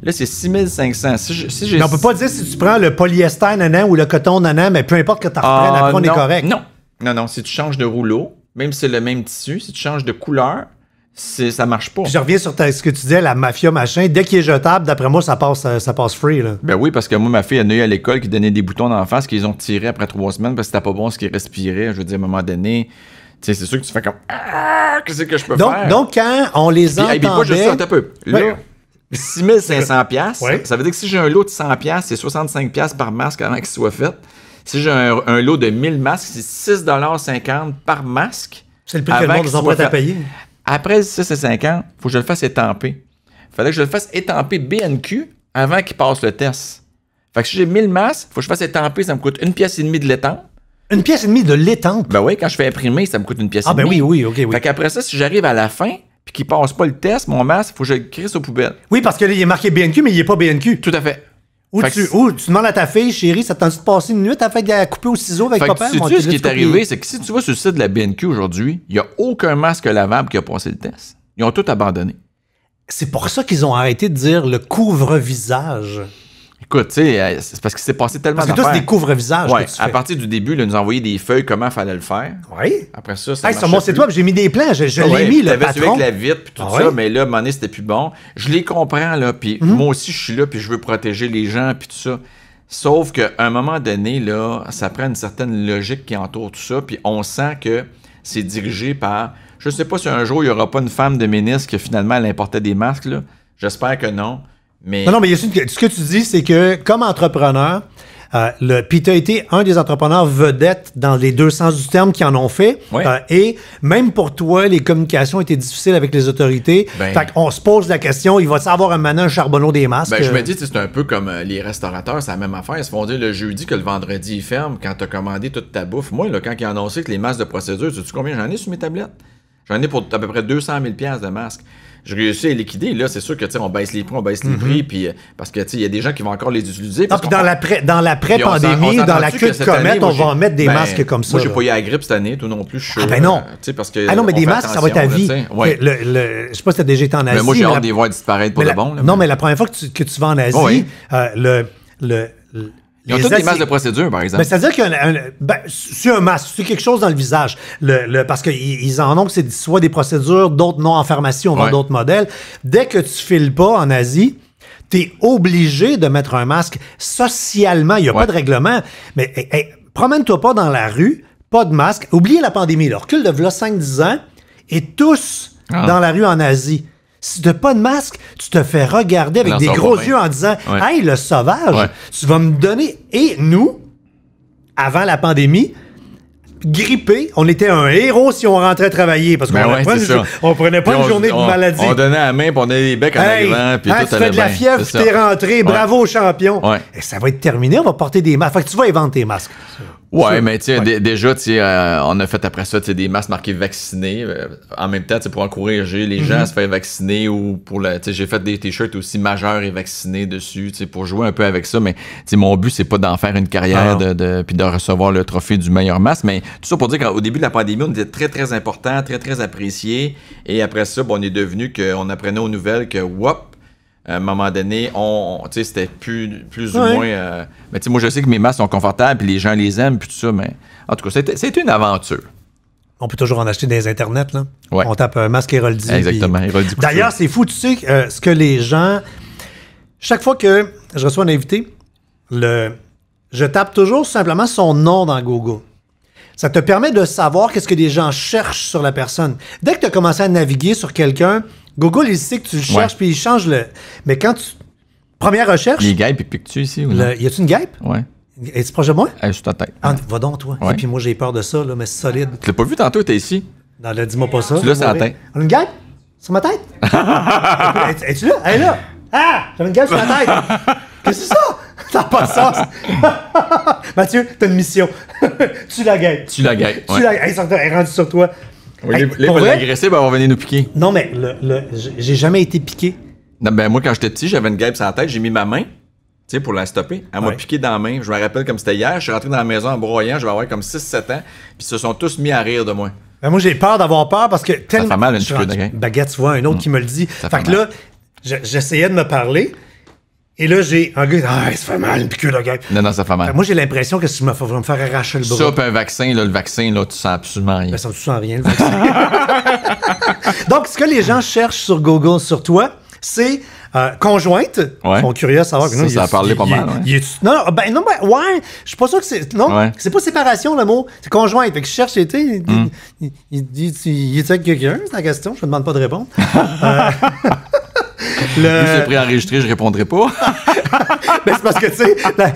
là, c'est 6500. Si on ne on peut pas dire si tu prends le polyester, nanan, ou le coton, nanan, mais peu importe que tu en ah, après, on est correct. Non, non, non. Si tu changes de rouleau, même si c'est le même tissu, si tu changes de couleur, ça marche pas. je reviens sur ce que tu disais, la mafia machin. Dès qu'il est jetable, d'après moi, ça passe, euh, ça, passe free. Là. Ben oui, parce que moi, ma fille, elle a eu à l'école qui donnait des boutons d'enfance face qu'ils ont tirés après trois semaines parce que c'était pas bon ce qu'ils respiraient. Je veux dire, à un moment donné, c'est sûr que tu fais comme ah, qu'est-ce que je peux faire? Donc, quand on les entendait... Et puis pas juste un peu. 6500 Ça veut dire que si j'ai un lot de 100 c'est 65 par masque avant qu'il soit fait. Si j'ai un, lot de 1000 masques, c'est 6,50 par masque. C'est le prix que le monde à payer. Après 6,50, il faut que je le fasse étamper. fallait que je le fasse étamper BNQ avant qu'il passe le test. Fait que si j'ai 1000 masques, faut que je fasse étamper, ça me coûte une pièce et demie de l'étampe. Une pièce et demie de l'étampe? Ben oui, quand je fais imprimer, ça me coûte une pièce ah, et ben demie. Ah ben oui, oui, ok, oui. Fait qu'après ça, si j'arrive à la fin, puis qu'il passe pas le test, mon masque, il faut que je le crisse aux poubelles. Oui, parce que là, il est marqué BNQ, mais il est pas BNQ. Tout à fait. Ou tu, ou demandes à ta fille, chérie, ça t'a de passer une nuit, t'as de à couper au ciseau avec ta père? Tu sais ce qui est arrivé, c'est que si tu vas sur le site de la BNQ aujourd'hui, il n'y a aucun masque lavable qui a passé le test. Ils ont tout abandonné. C'est pour ça qu'ils ont arrêté de dire le couvre-visage. Écoute, euh, c'est parce que c'est passé tellement Parce que toi, c'est des couvre-visages. à partir du début, là, nous envoyé des feuilles comment fallait le faire. Oui. Après ça, c'est Hey, sur mon j'ai mis des plans, je, je l'ai mis, le patron. avec la vitre, puis tout ah ça, mais là, à un c'était plus bon. Je les comprends, là, puis mhm. moi aussi, je suis là, puis je veux protéger les gens, puis tout ça. Sauf qu'à un moment donné, là, ça prend une certaine logique qui entoure tout ça, puis on sent que c'est dirigé par. Je ne sais pas si un jour, il n'y aura pas une femme de ministre qui finalement, elle des masques, là. J'espère que non. Non, non, mais ce que tu dis, c'est que comme entrepreneur, euh, puis tu as été un des entrepreneurs vedettes dans les deux sens du terme qui en ont fait. Euh, et même pour toi, les communications étaient difficiles avec les autorités. Ben, fait qu'on se pose la question, il va savoir un manin, un charbonneau des masques? Ben, je me euh, dis, c'est un peu comme les restaurateurs, c'est la même affaire. Ils se font dire le jeudi que le vendredi, ils ferment quand tu as commandé toute ta bouffe. Moi, là, quand ils ont annoncé que les masques de procédure, sais combien j'en ai sur mes tablettes? J'en ai pour à peu près 200 000 de masques je réussis à liquider, là, c'est sûr que, tu sais, on baisse les prix, on baisse les mhm. prix, puis euh, parce que, tu il y a des gens qui vont encore les utiliser. dans la, pandémie dans la queue de comète, on va en mettre des ben, masques comme ça. Moi, j'ai pas eu la grippe cette année, tout non plus, je Ah, ben non. Euh, parce que ah non, mais des masques, ça va être ta vie. Ouais. Le, je sais pas si t'as déjà été en Asie. Mais moi, j'ai hâte de les voir disparaître pour le bon. Non, mais la première fois que tu vas en Asie, euh, le ils ont des masques de procédure, par exemple. c'est-à-dire qu'il y a un, masque, c'est quelque chose dans le visage. Le, parce qu'ils en ont que c'est soit des procédures, d'autres non en pharmacie, on vend d'autres modèles. Dès que tu files pas en Asie, tu es obligé de mettre un masque socialement. Il n'y a pas de règlement. Mais promène-toi pas dans la rue, pas de masque. Oubliez la pandémie. Le recul de 5-10 ans et tous ah. dans la rue en Asie si t'as pas de masque, tu te fais regarder avec des gros yeux en disant Hey, le sauvage, tu vas me donner. Et nous, avant la pandémie, grippé, on était un héros si on rentrait travailler parce qu'on ben ne prenait pas une journée de maladie. On donnait la main, pour on donnait les becs en hey, arrivant, puis hein, tu fais de la fièvre, tu t'es rentré, bravo champion. ça va être terminé, on va porter des masques. Fait que tu vas éventer tes masques. Ouais, mais tu sais, déjà, tu euh, on a fait après ça des masques marqués vaccinés. Euh, en même temps, pour encourager les mm-hmm. gens à se faire vacciner ou pour la. J'ai fait des t-shirts aussi majeurs et vaccinés dessus, pour jouer un peu avec ça. Mais mon but, c'est pas d'en faire une carrière de, de, puis de recevoir le trophée du meilleur masque. Mais tout ça pour dire qu'au début de la pandémie, on était très, très important, très, très apprécié. Et après ça, bon, on est devenu qu'on apprenait aux nouvelles que, whoop à un moment donné, on, c'était plus, plus ou moins. Euh, mais tu sais, moi, je sais que mes masques sont confortables, puis les gens les aiment, puis tout ça, mais en tout cas, c'est une aventure. On peut toujours en acheter des internets, là. On tape un euh, masque Héroldi. Exactement, D'ailleurs, c'est fou, tu sais, euh, ce que les gens. Chaque fois que je reçois un invité, le... je tape toujours simplement son nom dans Google. Ça te permet de savoir qu'est-ce que les gens cherchent sur la personne. Dès que tu as commencé à naviguer sur quelqu'un, Google, il sait que tu le cherches, puis il change le. Mais quand tu. Première recherche. Il y a Gape et Pictu ici. Ou non? Y a-tu une guêpe? Ouais. Es-tu proche de moi? Euh, je ta tête. Ah, va donc, toi. Et puis moi, j'ai peur de ça, là, mais c'est solide. Tu l'as pas vu tantôt, t'es ici. Non, là, dis-moi pas ça. Tu l'as sur la tête. Une guêpe? Sur ma tête? Es-tu là? Elle est là! Ah! J'avais une guêpe sur ma tête! Qu'est-ce que c'est ça? Ça n'a pas de sens! Mathieu, t'as une mission. tu la gagnes. Tu la gagnes. Tu Elle est rendue sur toi. Oui, les, ben, venir nous piquer. Non, mais le, j'ai jamais été piqué. Non, ben, moi, quand j'étais petit, j'avais une guêpe sur la tête, j'ai mis ma main. pour la stopper. Elle m'a piqué dans la main. Je me rappelle comme c'était hier. Je suis rentré dans la maison en broyant. Je vais avoir comme 6-7 ans. Puis ils se sont tous mis à rire de moi. Ben, moi, j'ai peur d'avoir peur parce que tellement. Ça fait mal une Baguette, tu vois, un autre mm. qui me le dit. Ça fait, fait que là, j'essayais de me parler. Et là, j'ai un gars, ah, ça fait mal, une piqûre de guêpe. Non, non, ça fait mal. moi, j'ai l'impression que si je me, me faire arracher le bras. Ça, puis un vaccin, là, le vaccin, là, tu sens absolument rien. Ben, ça, tu sens rien, le vaccin. Donc, ce que les gens cherchent sur Google, sur toi, c'est conjointe. Ils sont curieux à savoir que nous ça, a parlé pas mal. non, non, ben, ouais, je suis pas sûr que c'est. Non, c'est pas séparation le mot, c'est conjointe. Fait que je cherche, tu sais, il, dit, il, avec quelqu'un, c'est la question, je me demande pas de répondre. Le... c'est enregistrer, je répondrai pas. ben, c'est parce que, tu sais, là,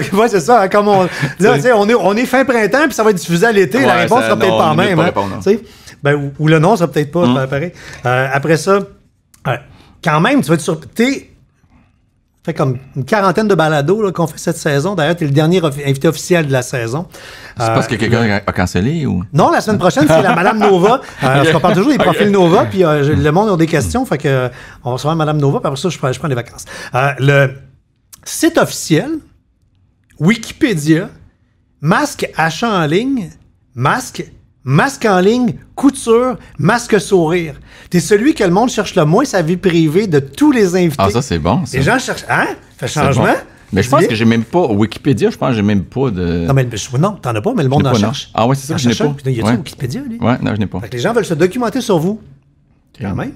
là c'est ça, hein, comme on, là, on, est, on est fin printemps, puis ça va être diffusé à l'été, la réponse sera peut-être pas en même. Hum. ben, ou, le nom sera peut-être pas, apparaître. pareil. Euh, après ça, quand même, tu vas être sur fait comme une quarantaine de balados qu'on fait cette saison. D'ailleurs, tu es le dernier invité officiel de la saison. C'est parce que euh, quelqu'un a cancellé ou? Non, la semaine prochaine, c'est la Madame Nova. Euh, parce qu'on parle toujours des profils Nova, puis euh, le monde a des questions. Fait que on va Madame Nova, puis après ça, je prends, les vacances. le site officiel, Wikipédia, masque achat en ligne, masque Masque en ligne, couture, masque sourire. T'es celui que le monde cherche le moins sa vie privée de tous les invités. Ah, ça, c'est bon. Ça. Les gens cherchent. Hein? Fait changement? Mais je pense que j'ai même pas. Wikipédia, je pense que j'ai même pas de. Non, mais non, t'en as pas, mais le monde en cherche. Ah, ouais, c'est ça, que je n'ai pas. Il y a tout Wikipédia, lui? Ouais, non, je n'ai pas. Fait que les gens veulent se documenter sur vous. Quand même.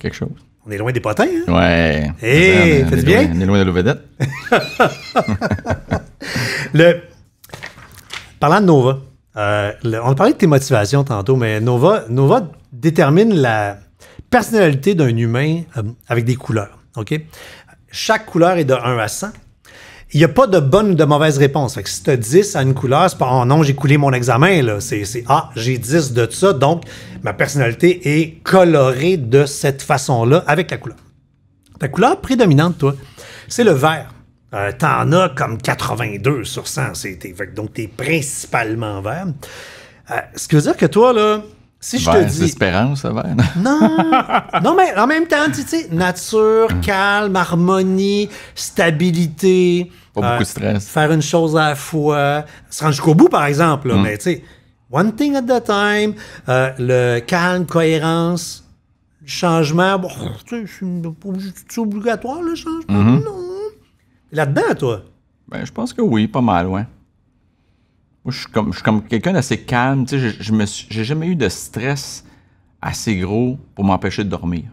Quelque chose. On est loin des potins, hein? Ouais. Hé, eh, faites bien. on est loin de la le... Parlant de Nova. Euh, on a on de tes motivations tantôt, mais Nova, détermine la personnalité d'un humain euh, avec des couleurs. OK? Chaque couleur est de 1 à 100. Il n'y a pas de bonne ou de mauvaise réponse. Fait que si tu as 10 à une couleur, c'est pas oh non, j'ai coulé mon examen. C'est, ah, j'ai 10 de ça, donc ma personnalité est colorée de cette façon-là avec la couleur. Ta couleur prédominante, toi, c'est le vert. Euh, t'en as comme 82 sur 100 c'est donc, t'es principalement vert. Euh, ce qui veut dire que toi, là, si je te dis. espérance, vert. Non, non, mais en même temps, tu sais, nature, mm. calme, harmonie, stabilité. Pas beaucoup de euh, stress. Faire une chose à la fois. Se rendre jusqu'au bout, par exemple, mm. mais tu sais, one thing at a time, le calme, cohérence, changement. Bon, tu sais, c'est obligatoire, le changement. Mm-hmm. Non, là-dedans, toi? Ben, je pense que oui, pas mal, ouais. Moi, je suis comme, je comme quelqu'un d'assez calme. Tu sais, je, n'ai j'ai jamais eu de stress assez gros pour m'empêcher de dormir.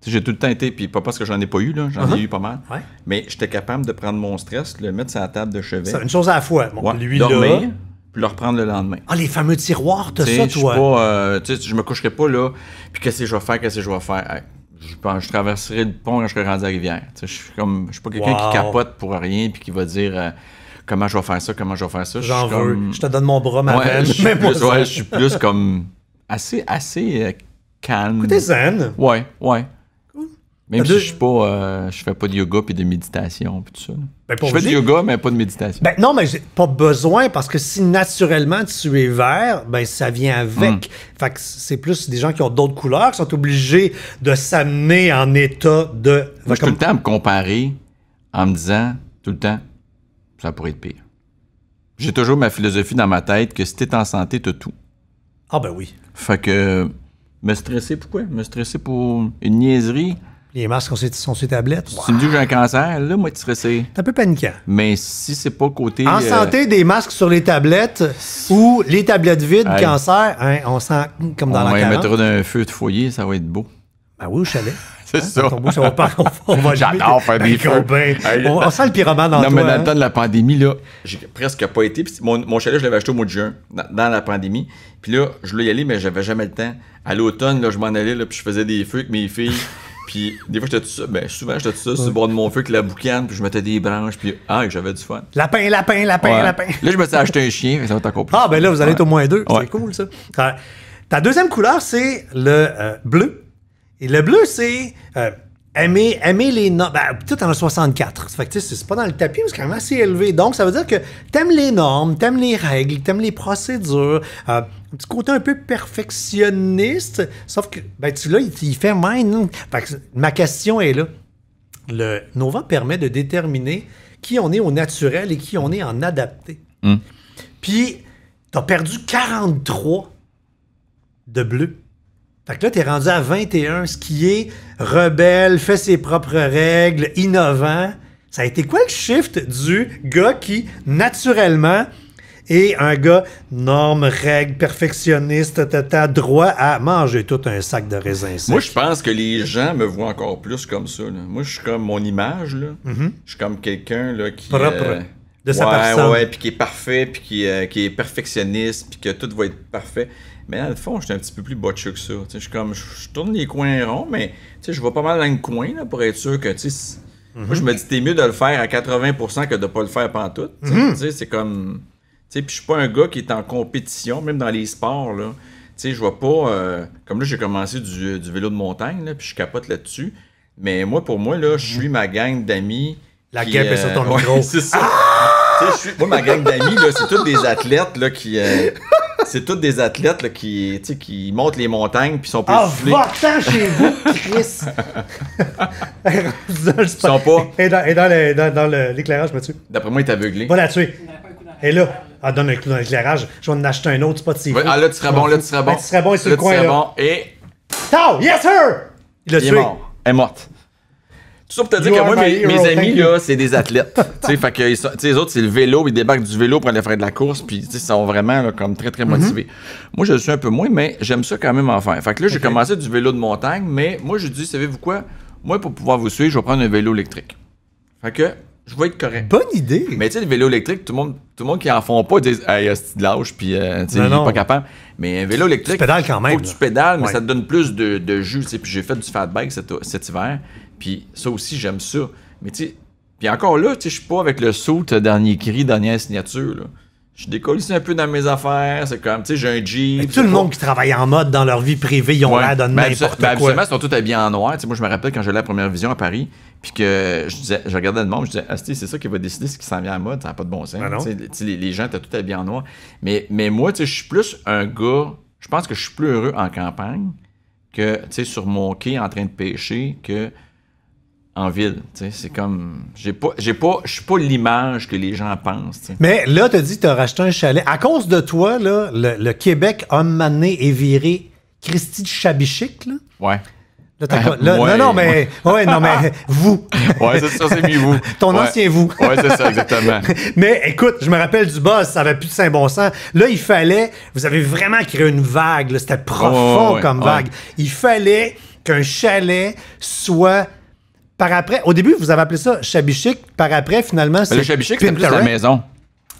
Tu sais, j'ai tout le temps été, puis pas parce que j'en ai pas eu, là, j'en uh-huh. ai eu pas mal. Mais j'étais capable de prendre mon stress, le mettre sur la table de chevet. C'est une chose à la fois. Bon, lui, dormir, puis le reprendre le lendemain. Ah, les fameux tiroirs, t'as ça, toi? Euh, tu sais, je me coucherais pas, là, puis qu'est-ce que je vais faire, qu'est-ce que je vais faire je, traverserai le pont quand je serai rendu à la rivière. Je suis comme, je suis pas quelqu'un qui capote pour rien et qui va dire euh, comment je vais faire ça, comment je vais faire ça. J'en je veux. Comme... Je te donne mon bras, ma ouais, je, suis plus, ouais, je suis plus comme assez, assez euh, calme. écoutez zen. Ouais, ouais. Même si je pas, euh, je fais pas de yoga puis de méditation puis tout ça. Ben, je fais du yoga mais pas de méditation. Ben non, mais pas besoin parce que si naturellement tu es vert, ben ça vient avec. Hmm. Fait que c'est plus des gens qui ont d'autres couleurs qui sont obligés de s'amener en état de. je suis tout le temps à me comparer en me disant tout le temps ça pourrait être pire. J'ai toujours ma philosophie dans ma tête que si t'es en santé t'as tout. Ah ben oui. Fait que euh, me stresser pourquoi Me stresser pour une niaiserie les masques sont, sont sur tablettes. Si tu me dis que j'ai un cancer, là, moi, tu serais. T'es un peu paniquant. Mais si c'est pas côté. En euh, santé, des masques sur les tablettes ou les tablettes vides, cancer, hein, on sent comme dans on la On mettre un feu de foyer, ça va être beau. Ben oui, au chalet. C'est hein, ça. On va pas, on, va J'adore faire des ben, feux. on, sent le pyromane dans Non, mais dans le hein. temps de la pandémie, là, j'ai presque pas été. Mon, chalet, je l'avais acheté au mois de juin, dans, la pandémie. Puis là, je voulais y aller, mais j'avais jamais le temps. À l'automne, là, je m'en allais, là, puis je faisais des feux avec mes filles. Puis des fois, j'étais tout ça, Ben, souvent, j'étais tout ça sur le bord de mon feu que la boucane, puis je mettais des branches, puis ah, j'avais du fun. Lapin, lapin, lapin, lapin. Là, je me suis acheté un chien, ça va être encore Ah, ben là, vous allez être au moins deux. C'est cool, ça. Euh, ta deuxième couleur, c'est le euh, bleu. Et le bleu, c'est. Euh, Aimer, aimer les normes. Ben, être en 64. c'est pas dans le tapis, mais c'est quand même assez élevé. Donc, ça veut dire que t'aimes les normes, t'aimes les règles, t'aimes les procédures. Euh, un petit côté un peu perfectionniste. Sauf que, ben, tu là, il, fait main hein. ma question est là. Le Nova permet de déterminer qui on est au naturel et qui on est en adapté. Puis, hum. Puis, t'as perdu 43 de bleu. Fait que là, t'es rendu à 21, ce qui est rebelle, fait ses propres règles, innovant. Ça a été quoi le shift du gars qui, naturellement, est un gars norme, règle, perfectionniste, t'as droit à manger tout un sac de raisins secs? Moi, je pense que les gens me voient encore plus comme ça. Moi, je suis comme mon image. Mm-hmm. Je suis comme quelqu'un qui... Propre. Euh, de sa personne. Ouais, puis qui est parfait, puis qui, euh, qui, est perfectionniste, puis que tout va être parfait. Mais dans le fond, j'étais un petit peu plus botcheux que ça. Je comme, je tourne les coins ronds, mais je vois pas mal dans le coin pour être sûr que. Mhm. Moi, je me dis, t'es mieux de le faire à 80% que de pas le faire pantoute. tout. Mhm. C'est comme. Puis je suis pas un gars qui est en compétition, même dans les sports. Là. Je vois pas. Euh, comme là, j'ai commencé du, vélo de montagne, puis je capote là-dessus. Mais moi, pour moi, là, je mhm. suis ma gang d'amis. La gang est sur ton euh, gros c'est ça. Moi, ma gang d'amis, c'est tous des athlètes là, qui. Euh, c'est tous des athlètes qui, qui montent les montagnes puis sont pas ah, soufflés. Ah, chez vous, Chris! Ils sont pas. Et dans, et dans, le, dans, l'éclairage, Mathieu. D'après moi, il est aveuglé. Va la tuer. Et là, ah, donne un coup dans l'éclairage. Je vais en acheter un autre, c'est pas de Ah, là, tu seras bon, là, tu seras bon. tu seras bon, et sur le coin. bon, et. Yes, sir! Il l'a tué. Est mort. Elle est morte. Sauf que pour te dire que moi, mes, amis, là, c'est des athlètes. fait que, les autres, c'est le vélo, ils débarquent du vélo pour aller faire de la course, puis ils sont vraiment comme très, très mm-hmm. motivés. Moi, je suis un peu moins, mais j'aime ça quand même enfin. faire. Fait que là, j'ai commencé du vélo de montagne, mais moi, je dis, savez-vous quoi? Moi, pour pouvoir vous suivre, je vais prendre un vélo électrique. Fait que, je vais être correct. Bonne idée! Mais tu sais, le vélo électrique, tout le monde, tout le monde qui en font pas disent, hey, c'est de l'âge, puis euh, tu sais, il pas capable. Mais un vélo électrique. Tu Faut que tu pédales, mais ça te donne plus de, de jus, Puis j'ai fait du fat bike cet, cet hiver. Puis ça aussi, j'aime ça. Mais tu puis encore là, tu sais, je suis pas avec le saut dernier cri, dernière signature. Je décolle ici un peu dans mes affaires. C'est comme, tu sais, j'ai un Jeep. Tout le monde qui travaille en mode dans leur vie privée, ils ont l'air de ben, n'importe quoi. Ben, Absolument, ils sont tous habillés en noir. Tu sais, moi, je me rappelle quand j'ai à la première vision à Paris, puis que je, regardais le monde, je disais, ah, c'est ça qui va décider ce qui s'en vient en mode. Ça n'a pas de bon sens. Ben les, gens étaient tous habillés en noir. Mais, mais moi, tu sais, je suis plus un gars. Je pense que je suis plus heureux en campagne que, tu sais, sur mon quai en train de pêcher que en ville. C'est comme. J'ai pas. J'ai pas. Je suis pas l'image que les gens pensent. Mais là, as dit que as racheté un chalet. À cause de toi, là, le, Québec a mané et viré Christy de Chabichic, là. Ouais. non, non, mais, ouais. non, mais vous. Ouais, c'est ça, c'est mieux vous. Ton ancien vous. ouais, c'est ça, exactement. mais écoute, je me rappelle du boss, ça avait plus de Saint-Bon sens. Là, il fallait, vous avez vraiment créé une vague, c'était profond comme vague. Il fallait qu'un chalet soit par après, au début, vous avez appelé ça Chabichic. Par après, finalement, c'est. Le Chabichic, c'était plus la maison.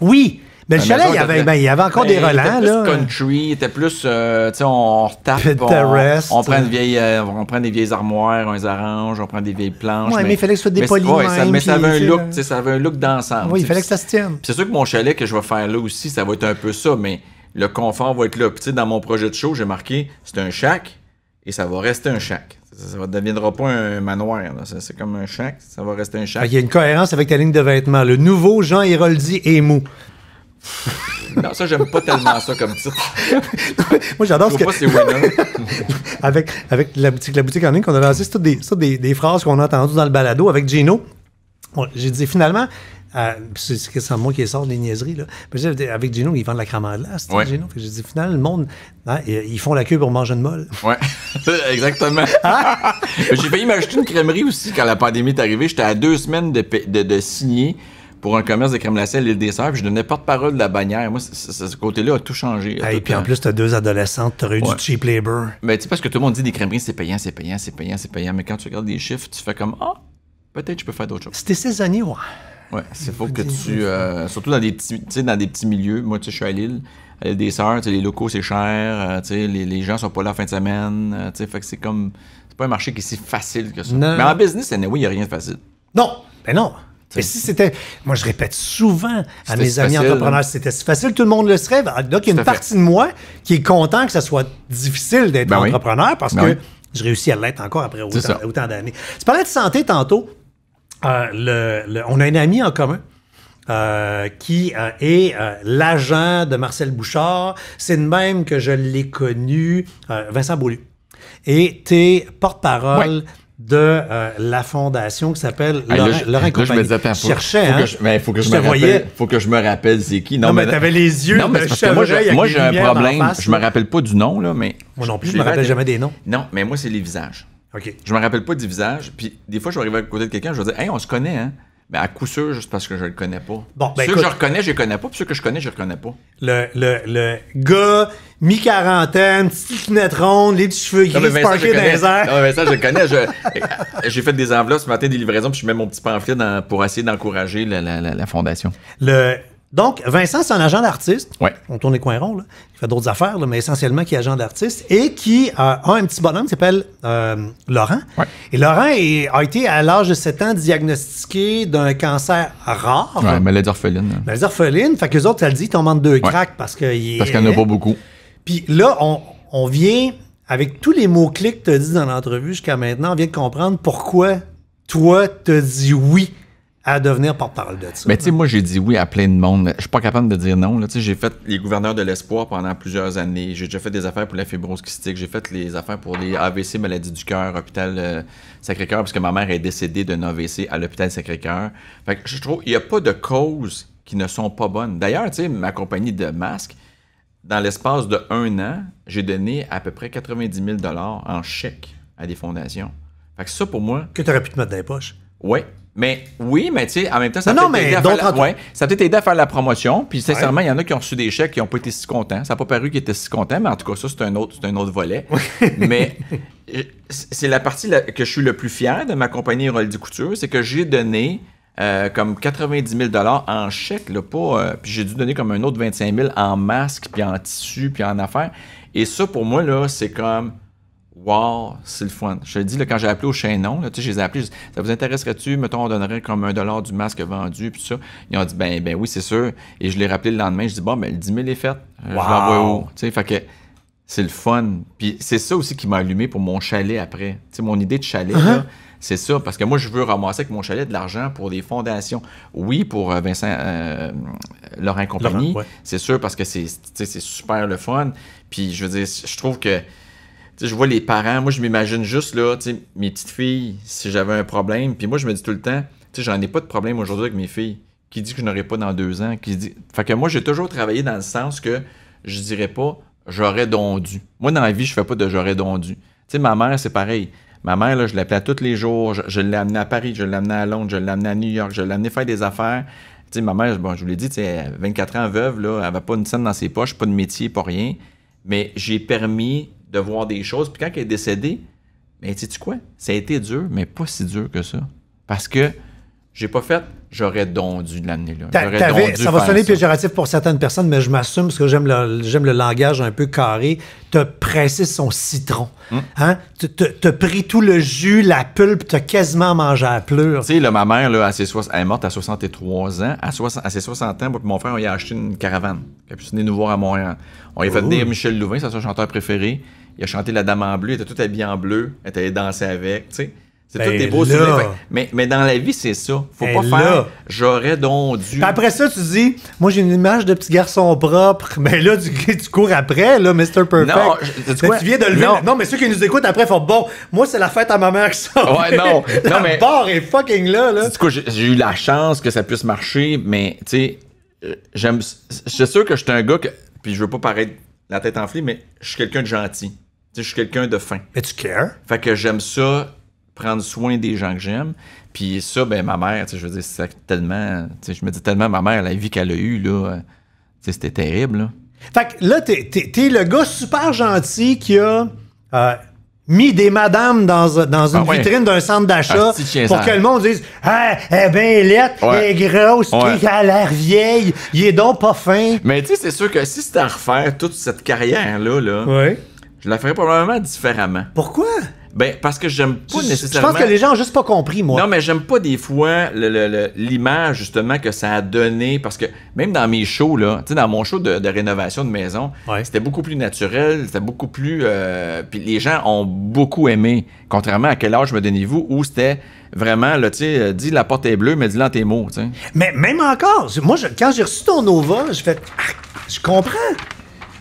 Oui. Mais le chalet, ben, il y avait, encore ben, des relents. Il plus là. country, était plus, euh, tu sais, on, retape, on, prend vieille, euh, on prend des vieilles armoires, on les arrange, on prend des vieilles planches. Oui, mais, il fallait que ce soit dépoli. ça, mais ça avait un look, euh, tu sais, ça avait un look d'ensemble. Oui, il fallait que ça se tienne. C'est sûr que mon chalet que je vais faire là aussi, ça va être un peu ça, mais le confort va être là. Puis, tu sais, dans mon projet de show, j'ai marqué, c'est un shack et ça va rester un shack. Ça ne deviendra pas un manoir. C'est comme un chèque. Ça va rester un chèque. Il y a une cohérence avec ta ligne de vêtements. Le nouveau Jean Héroldi est mou. non, ça, j'aime pas tellement ça comme ça. Moi, j'adore ce que... Pas, c'est avec avec la, boutique, la boutique en ligne qu'on a lancé, c'est toutes des, des, des phrases qu'on a entendues dans le balado avec Gino. J'ai dit, finalement, ah, c'est c'est moi qui sort des niaiseries. Là. Avec Gino, ils vendent la crème en glace. J'ai dit, finalement, le monde, hein, ils font la queue pour manger une molle. Oui, exactement. J'ai failli m'acheter une crèmerie aussi quand la pandémie est arrivée. J'étais à deux semaines de, signer pour un commerce de crème glacée à l'île des Sœurs, je donnais porte-parole de la bannière. Moi, ce côté-là a tout changé. Et puis en plus, tu as deux adolescentes, tu aurais eu du cheap labor. Mais ben, tu sais, parce que tout le monde dit des crèmeries, c'est payant, c'est payant, c'est payant, c'est payant. Mais quand tu regardes les chiffres, tu fais comme Ah, peut-être je peux faire d'autres choses. C'était saisonnier, ouais. Oui, c'est faut que tu. Euh, euh, surtout dans des petits, dans des petits milieux. Moi, tu sais, je suis à Lille. À des Sœurs, les locaux, c'est cher. Euh, les, les, gens sont pas là en fin de semaine. sais, fait que c'est comme. C'est pas un marché qui est si facile que ça. Mais en business, oui, il n'y a rien de facile. Non! Ben non! Mais si c'était. Moi, je répète souvent à mes amis entrepreneurs, hein. si c'était si facile, tout le monde le serait. Ben, donc, il y a une partie de moi qui est content que ça soit difficile d'être ben entrepreneur parce ben que je réussis à l'être encore après autant d'années. Tu parlais de santé tantôt. Euh, on a un ami en commun. Euh, qui euh, est l'agent de Marcel Bouchard. C'est de même que je l'ai connu, Vincent Beaulieu. Et es porte-parole de la fondation qui s'appelle Laurent, je me disais, hein? faut, que je, faut que je, me rappelle, faut que je me rappelle c'est qui. Non, mais, t'avais les yeux. moi, j'ai, un problème. Je je me rappelle pas du nom là, mais moi non plus, je, ne me rappelle jamais des noms. Non, mais moi c'est les visages. Je me rappelle pas du visage. Puis des fois, je vais arriver à côté de quelqu'un, je vais dire Hey, on se connaît, hein? Mais à coup sûr, juste parce que je le connais pas. Bon, ben ceux que je reconnais, je les connais pas. Puis ceux que je connais, je les reconnais pas. Le, le, le gars, mi-quarantaine, petite lunette ronde, les petits cheveux gris, parqués dans les airs. Non, mais ça, je le connais. J'ai fait des enveloppes ce matin, des livraisons, puis je mets mon petit pamphlet pour essayer d'encourager la, la, la, fondation. Le, donc, Vincent, c'est un agent d'artiste. On tourne les coins ronds, Il fait d'autres affaires, mais essentiellement qui est agent d'artiste et qui a un petit bonhomme qui s'appelle euh, Laurent. Et Laurent a été, à l'âge de 7 ans, diagnostiqué d'un cancer rare. Ouais, maladie orpheline. Maladie orpheline. Fait que autres, ça dit, ils tombent en deux cracks parce qu'il Parce qu'il n'y en a pas beaucoup. Puis là, on, vient, avec tous les mots clés que tu as dit dans l'entrevue jusqu'à maintenant, on vient de comprendre pourquoi toi, te dis oui à devenir porte-parole de ça. Mais tu sais, moi, j'ai dit oui à plein de monde. Je suis pas capable de dire non. J'ai fait les gouverneurs de l'espoir pendant plusieurs années. J'ai déjà fait des affaires pour la fibrose J'ai fait les affaires pour les AVC, maladies du cœur, hôpital euh, Sacré-Cœur, parce que ma mère est décédée d'un AVC à l'hôpital Sacré-Cœur. Fait que je trouve qu'il n'y a pas de causes qui ne sont pas bonnes. D'ailleurs, tu sais, ma compagnie de masques, dans l'espace de un an, j'ai donné à peu près 90 000 en chèques à des fondations. Fait que ça, pour moi... Que tu aurais pu te mettre dans les poches. Oui, mais oui, mais tu sais, en même temps, ça peut aidé à, peut à, faire la promotion. Puis sincèrement, il y en a qui ont reçu des chèques qui n'ont pas été si contents. Ça n'a pas paru qu'ils étaient si contents, mais en tout cas, ça, c'est un autre, un autre volet. mais euh, c'est la partie que je suis le plus fier de ma compagnie Roldi Couture, c'est que j'ai donné euh, comme 90 000 en chèque, là, euh, puis j'ai dû donner comme un autre 25 000 en masque, puis en tissu, puis en affaires. Et ça, pour moi, là, c'est comme Wow, c'est le fun. Je te dis, là, quand j'ai appelé au chaînon, tu sais, je les ai appelés, ça vous intéresserait-tu? Mettons, on donnerait comme un dollar du masque vendu, puis ça. Ils ont dit, ben, ben oui, c'est sûr. Et je l'ai rappelé le lendemain, je dis, bon, ben, le 10 000 est fait. Euh, je l'envoie où? Tu sais, fait que c'est le fun. Puis c'est ça aussi qui m'a allumé pour mon chalet après. Tu sais, mon idée de chalet, uh-huh. c'est ça, parce que moi, je veux ramasser avec mon chalet de l'argent pour des fondations. Oui, pour euh, Vincent, euh, Laurent Compagnie, c'est sûr, parce que c'est super le fun. Puis je veux dire, je trouve que je vois les parents, moi je m'imagine juste là, mes petites filles, si j'avais un problème, puis moi je me dis tout le temps, j'en ai pas de problème aujourd'hui avec mes filles. Qui dit que je n'aurais pas dans deux ans, qui dit. Fait que moi j'ai toujours travaillé dans le sens que je dirais pas j'aurais dondu. Moi dans la vie, je fais pas de j'aurais dondu. ma mère, c'est pareil. Ma mère, là, je l'appelais tous les jours, je, l'ai à Paris, je l'ai amené à Londres, je l'ai amené à New York, je l'ai amené faire des affaires. Tu ma mère, bon, je vous l'ai dit, 24 ans veuve, là, elle n'avait pas une scène dans ses poches, pas de métier, pas rien mais j'ai permis de voir des choses. Puis quand elle est décédée, mais ben, sais-tu quoi? Ça a été dur, mais pas si dur que ça. Parce que j'ai pas fait j'aurais donc dû l'amener là. ça va sonner péjoratif pour certaines personnes, mais je m'assume parce que j'aime le, le langage un peu carré. T'as pressé son citron. Hmm. Hein? T'as pris tout le jus, la pulpe, t'as quasiment mangé à la pleure. Tu sais, ma mère, elle est morte à 63 ans. À, ses 60 ans, mon frère, on a acheté une caravane. Elle est venu nous voir à Montréal. On y a fait venir Michel Louvain, c'est son chanteur préféré. Il a chanté La Dame en bleu, il était tout habillé en bleu, elle était danser avec, tu sais. C'est des ben beaux souvenirs. mais, mais dans la vie, c'est ça. Faut ben pas faire j'aurais donc dû. après ça, tu dis moi j'ai une image de petit garçon propre. Mais là, tu, cours après, là, Mr. Perfect. Non, tu, viens de Non. mais ceux qui nous écoutent après font bon, moi c'est la fête à ma mère que ça. Ouais, non. non, mais. est fucking là, là. Du coup, j'ai eu la chance que ça puisse marcher, mais tu sais, euh, j'aime. Je sûr que je suis un gars que. Puis je veux pas paraître la tête enflée, mais je suis quelqu'un de gentil. Tu je suis quelqu'un de fin. Mais tu cares. Fait que j'aime ça prendre soin des gens que j'aime. Puis ça, ben ma mère, je veux dire, c'est tellement, je me dis tellement, ma mère, la vie qu'elle a eue, là, euh, c'était terrible. Là. Fait que là, t'es, le gars super gentil qui a euh, mis des madames dans, dans une ah vitrine d'un centre d'achat ah, pour que le monde dise eh ah, elle bien elle est grosse, elle a l'air vieille, il est donc pas fin. Mais tu sais, c'est sûr que si c'était à refaire toute cette carrière là, là je la ferais probablement différemment. Pourquoi? Ben, parce que j'aime pas nécessairement. Je pense que les gens ont juste pas compris, moi. Non, mais j'aime pas des fois l'image, justement, que ça a donné. Parce que même dans mes shows, là, tu sais, dans mon show de, rénovation de maison, c'était beaucoup plus naturel, c'était beaucoup plus. Euh, puis les gens ont beaucoup aimé. Contrairement à quel âge me donnez-vous où c'était vraiment, là, tu sais, euh, dis la porte est bleue, mais dis-la tes mots, tu sais. Mais même encore, moi, je, quand j'ai reçu ton Nova, j'ai fait, ah, je comprends.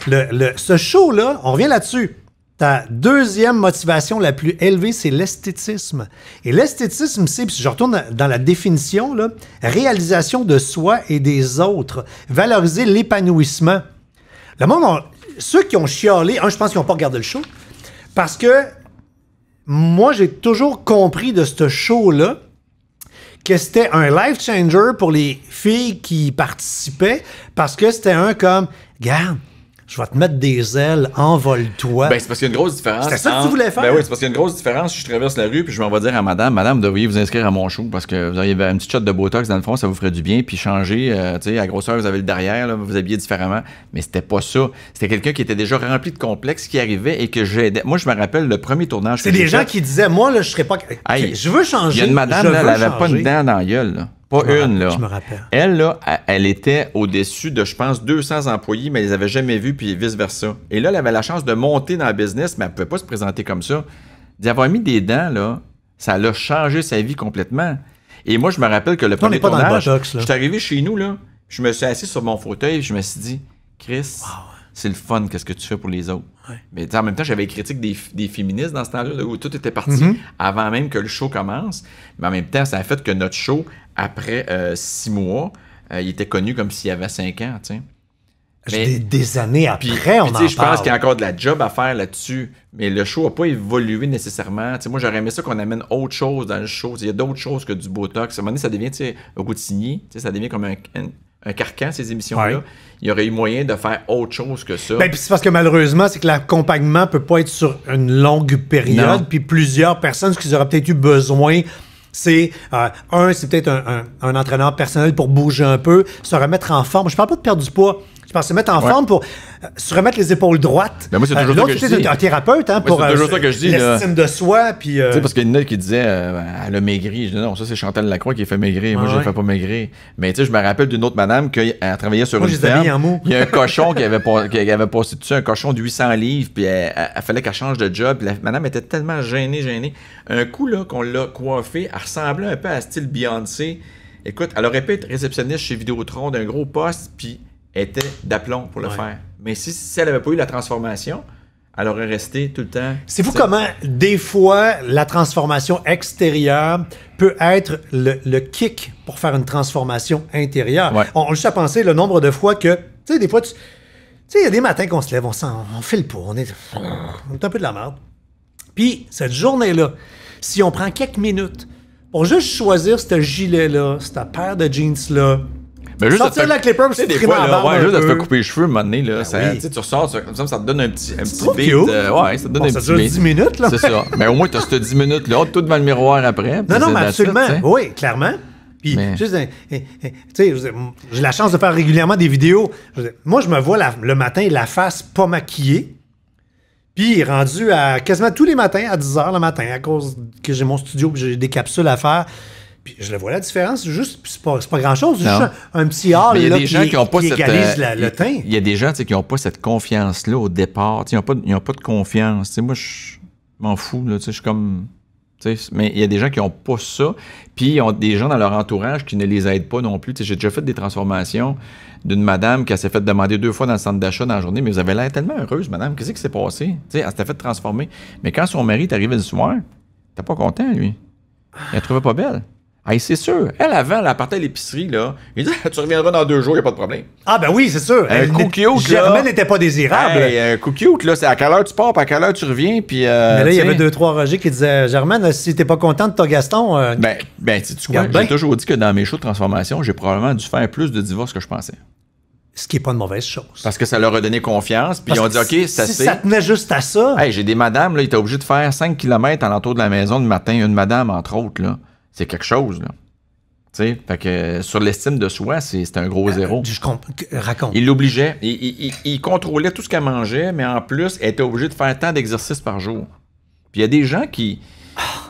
Le, le, ce show-là, on revient là-dessus sa deuxième motivation la plus élevée, c'est l'esthétisme. Et l'esthétisme, c'est, puis je retourne dans la définition, là, réalisation de soi et des autres, valoriser l'épanouissement. Le monde, ceux qui ont chiolé, un, je pense qu'ils n'ont pas regardé le show, parce que moi, j'ai toujours compris de ce show-là que c'était un life changer pour les filles qui participaient, parce que c'était un comme, garde, je vais te mettre des ailes, envole-toi. Ben, c'est parce qu'il y a une grosse différence. C'était ça que tu voulais faire? Ben oui, c'est parce qu'il y a une grosse différence. Je traverse la rue, puis je m'en vais dire à madame, madame, devriez vous inscrire à mon show parce que vous auriez un petit shot de Botox dans le fond, ça vous ferait du bien, puis changer, euh, tu sais, à grosseur, vous avez le derrière, là, vous habillez différemment. Mais c'était pas ça. C'était quelqu'un qui était déjà rempli de complexes, qui arrivait et que j'aidais. Moi, je me rappelle le premier tournage. C'est des gens qui disaient, moi, là, je serais pas. je veux changer. Il y a une madame, elle avait pas une dent dans gueule, là. Pas une, là. Je me rappelle. Elle, là, elle était au-dessus de, je pense, 200 employés, mais elle les avait jamais vus, puis vice-versa. Et là, elle avait la chance de monter dans le business, mais elle pouvait pas se présenter comme ça. D'y avoir mis des dents, là, ça l'a changé sa vie complètement. Et moi, je me rappelle que le premier non, dans le je suis arrivé chez nous, là, je me suis assis sur mon fauteuil, je me suis dit, Chris, c'est le fun, qu'est-ce que tu fais pour les autres? Mais en même temps, j'avais critique des, des, féministes dans ce temps-là, où tout était parti mhm. avant même que le show commence. Mais en même temps, ça a fait que notre show, après euh, six mois, euh, il était connu comme s'il y avait cinq ans, des, années après, puis, on puis, Je pense qu'il y a encore de la job à faire là-dessus. Mais le show n'a pas évolué nécessairement. moi, j'aurais aimé ça qu'on amène autre chose dans le show. Il y a d'autres choses que du Botox. À un moment donné, ça devient, tu sais, ça devient comme un un carcan, ces émissions-là. Il y aurait eu moyen de faire autre chose que ça. Ben, c'est parce que malheureusement, c'est que l'accompagnement peut pas être sur une longue période. Puis plusieurs personnes, ce qu'ils auraient peut-être eu besoin, c'est euh, un, c'est peut-être un, un, entraîneur personnel pour bouger un peu, se remettre en forme. Je parle pas de perdre du poids. Je pense se mettre en forme pour euh, se remettre les épaules droites. Mais ben, moi, c'est euh, toujours je dis. un thérapeute hein, pour euh, de soi. Puis, sais parce qu'il y une a qui disait elle a maigri. Je dis non, ça, c'est Chantal Lacroix qui a fait maigrir. moi, je ne fais pas maigrir. Mais tu sais, je me rappelle d'une autre madame qui a travaillé sur une ferme. Il y a un cochon qui avait, qui avait passé dessus, un cochon de 800 livres. Puis elle, fallait qu'elle change de job. la madame était tellement gênée, gênée. Un coup, là, qu'on l'a coiffée, elle ressemblait un peu à style Beyoncé. Écoute, elle aurait pu être réceptionniste chez Vidéotron d'un gros poste, puis était d'aplomb pour le faire. Mais si, elle n'avait pas eu la transformation, elle aurait resté tout le temps. C'est vous comment, des fois, la transformation extérieure peut être le, kick pour faire une transformation intérieure. On, a juste à penser le nombre de fois que, tu sais, des fois, tu sais, il y a des matins qu'on se lève, on, on file pas, on est, on est un peu de la merde. Puis, cette journée-là, si on prend quelques minutes pour juste choisir ce gilet-là, cette paire de jeans-là, mais ben, juste la clipper, c'est des fois, là, ouais, juste de te couper les cheveux, un là, ben ça, tu ressors, ça, comme ça, ça te donne un petit, un petit bide euh, ouais, ça te donne dure 10 minutes, là. C'est ça. Mais au moins, t'as cette 10 minutes-là, tout devant le miroir après. Non, non, mais absolument. oui, clairement. Puis, hein, hein, hein, tu sais, j'ai la chance de faire régulièrement des vidéos. moi, je me vois le matin la face pas maquillée. Puis, rendu à quasiment tous les matins, à 10 h le matin, à cause que j'ai mon studio, que j'ai des capsules à faire. Puis je le vois la différence, juste, c'est pas, grand-chose, juste un, petit art là, qui, euh, le teint. Il y a des gens qui n'ont pas cette confiance-là au départ, ils n'ont pas, ils pas de confiance. sais, moi, je m'en fous, là, je suis comme... Mais il y a des gens qui n'ont pas ça, puis ils ont des gens dans leur entourage qui ne les aident pas non plus. J'ai déjà fait des transformations d'une madame qui s'est fait demander deux fois dans le centre d'achat dans la journée, mais vous avez l'air tellement heureuse, madame, qu'est-ce qui s'est passé? elle s'est fait transformer. Mais quand son mari est arrivé le soir, t'es pas content, lui. Il la trouvait pas belle c'est sûr. Elle, avant, elle partait à l'épicerie, là. Il dit, tu reviendras dans deux jours, il n'y a pas de problème. Ah, ben oui, c'est sûr. Un cookie. Germaine n'était pas désirable. un coup cute, là. C'est à quelle heure tu pars, puis à quelle heure tu reviens, puis. Euh, Mais là, il y avait deux, trois Roger qui disaient, Germaine, si t'es pas content de ton Gaston. Euh, ben, ben, tu quoi, j'ai toujours dit que dans mes shows de transformation, j'ai probablement dû faire plus de divorces que je pensais. Ce qui n'est pas une mauvaise chose. Parce que ça leur a donné confiance. Puis ils ont dit, OK, ça si ça tenait juste à ça. Hey, j'ai des madames, là, ils étaient obligés de faire 5 km à l'entour de la maison le matin. Une madame, entre autres, là c'est quelque chose, là. sais, fait que euh, sur l'estime de soi, c'est un gros euh, zéro. Je euh, raconte. Il l'obligeait. Il, il, contrôlait tout ce qu'elle mangeait, mais en plus, elle était obligée de faire tant d'exercices par jour. Puis il y a des gens qui.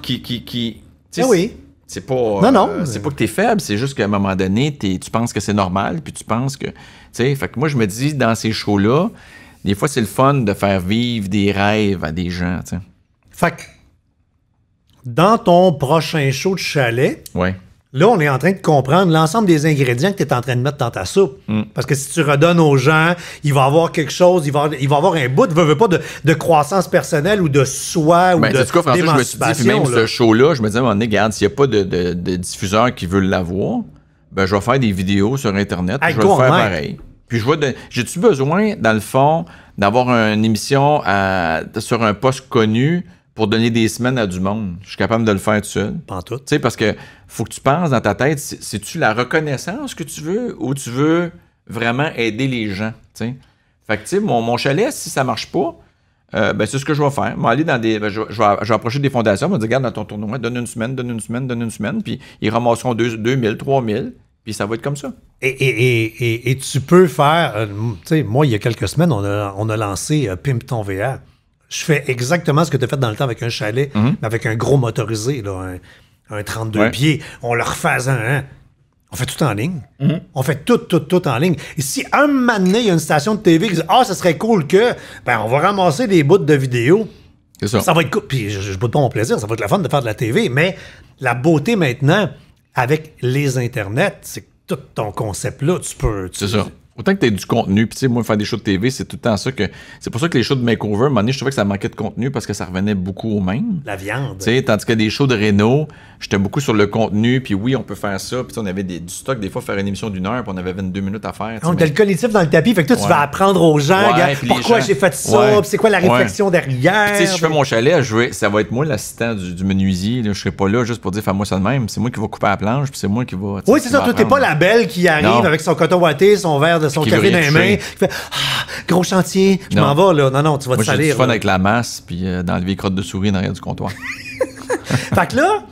qui, qui, qui ah oui. C'est pas. Non, non. c'est pas que t'es faible, c'est juste qu'à un moment donné, tu penses que c'est normal, puis tu penses que. sais, fait que moi, je me dis, dans ces shows-là, des fois, c'est le fun de faire vivre des rêves à des gens, sais. Fait dans ton prochain show de chalet, là, on est en train de comprendre l'ensemble des ingrédients que tu es en train de mettre dans ta soupe. Mm. Parce que si tu redonnes aux gens, il va avoir quelque chose, il va, il avoir un bout, de, veut, pas de, croissance personnelle ou de soi ou ben, de quoi, François, je me suis dit, même ce show-là, je me disais, regarde, s'il n'y a pas de, de, diffuseur qui veut l'avoir, ben, je vais faire des vidéos sur Internet, je vais faire pareil. Puis je vois, j'ai-tu besoin, dans le fond, d'avoir une émission sur un poste connu pour donner des semaines à du monde. Je suis capable de le faire tout seul. Pas tout. Tu sais, parce que faut que tu penses dans ta tête, c'est-tu la reconnaissance que tu veux ou tu veux vraiment aider les gens, tu Fait que, mon, chalet, si ça marche pas, euh, ben, c'est ce que je vais faire. Je vais aller dans des. Ben, je, vais, approcher des fondations, je vais dire, regarde dans ton tournoi, donne une semaine, donne une semaine, donne une semaine, puis ils ramasseront 2000, 3000, puis ça va être comme ça. Et, et, tu peux faire. Euh, moi, il y a quelques semaines, on a, lancé Pimpton euh, Pimp VR je fais exactement ce que tu as fait dans le temps avec un chalet, mhm. mais avec un gros motorisé, un, 32 pieds. On le refait un. Hein? On fait tout en ligne. Mhm. On fait tout, tout, tout en ligne. Et si un moment il y a une station de TV qui dit Ah, ça serait cool que. Ben, on va ramasser des bouts de vidéos. Ça. ça. va être cool. Puis je, je, pas mon plaisir, ça va être la fun de faire de la TV, mais la beauté maintenant avec les internets, c'est que tout ton concept-là, tu peux. C'est ça. Autant que tu aies du contenu, puis moi, faire des shows de TV, c'est tout le temps ça que. C'est pour ça que les shows de makeover, à un je trouvais que ça manquait de contenu parce que ça revenait beaucoup au même. La viande. Tu sais, tandis que des shows de Renault. j'étais beaucoup sur le contenu, puis oui, on peut faire ça, puis on avait du stock, des fois, faire une émission d'une heure, puis on avait 22 minutes à faire. On t'as le collectif dans le tapis, fait que toi, tu vas apprendre aux gens, pourquoi j'ai fait ça, puis c'est quoi la réflexion derrière. Tu sais, si je fais mon chalet, à jouer, ça va être moi l'assistant du, menuisier, je serai pas là juste pour dire, fais-moi ça de même. C'est moi qui va couper la planche, puis c'est moi qui va. Oui, c'est ça, toi, t'es pas la belle qui arrive avec son coton ouaté, son verre de son café dans les mains, fait ah, gros chantier, je m'en vais là. Non, non, tu vas Moi, te salir. Moi, fun avec la masse, puis euh, dans d'enlever les crottes de souris derrière du comptoir. fait que là,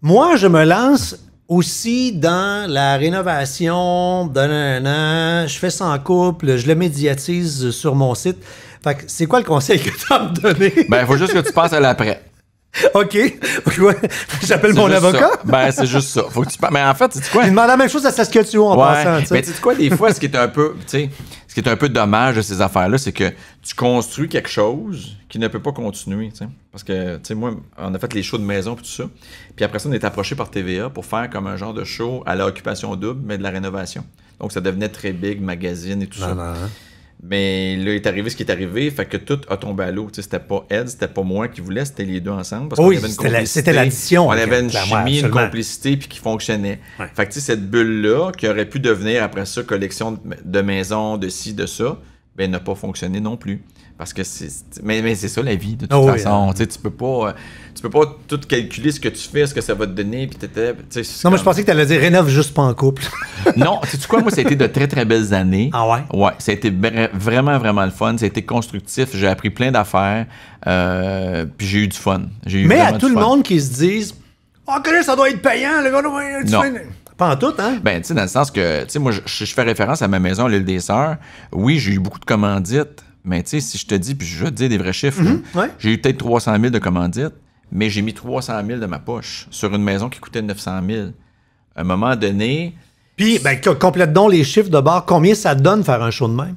moi, je me lance aussi dans la rénovation je fais ça en couple, je le médiatise sur mon site. Fait que c'est quoi le conseil que tu as me donner? ben, il faut juste que tu passes à l'après. OK. J'appelle mon avocat. Ben, c'est juste ça. Mais en fait, tu quoi? Il demande la même chose à Saskatchewan en passant. Mais tu quoi, des fois, ce qui est un peu, ce qui est un peu dommage de ces affaires-là, c'est que tu construis quelque chose qui ne peut pas continuer. Parce que, tu sais, moi, on a fait les shows de maison et tout ça. Puis après ça, on est approché par TVA pour faire comme un genre de show à l'occupation double, mais de la rénovation. Donc, ça devenait très big, magazine et tout ça. Hein. Mais là, il est arrivé ce qui est arrivé, fait que tout a tombé à l'eau. tu sais C'était pas Ed, c'était pas moi qui voulais, c'était les deux ensemble. Parce oui, c'était l'addition. on avait une chimie, une complicité, puis qui fonctionnait. Fait que cette bulle-là, qui aurait pu devenir après ça collection de, maisons, de ci, de ça, ben n'a pas fonctionné non plus. Parce que c'est. Mais, c'est ça la vie, de toute ah façon. Hein. Tu peux pas. Euh, tu peux pas tout calculer ce que tu fais, ce que ça va te donner, Non, mais je pensais que t'allais dire rénove juste pas en couple. non, sais quoi, moi, ça a été de très très belles années. Ah ouais? Ouais. Ça a été vraiment, vraiment le fun. Ça a été constructif. J'ai appris plein d'affaires. Euh, puis j'ai eu du fun. Eu mais à tout le monde qui se disent oh, ça doit être payant, Pas en tout, hein? Ben, tu sais, dans le sens que, tu sais, moi, je, fais référence à ma maison à l'île des Sœurs. Oui, j'ai eu beaucoup de commandites, mais tu sais, si je te dis, puis je te dis des vrais chiffres, mhm, j'ai eu peut-être 300 000 de commandites, mais j'ai mis 300 000 de ma poche sur une maison qui coûtait 900 000. À un moment donné. Puis, ben, complète donc les chiffres de bord. Combien ça donne faire un show de même?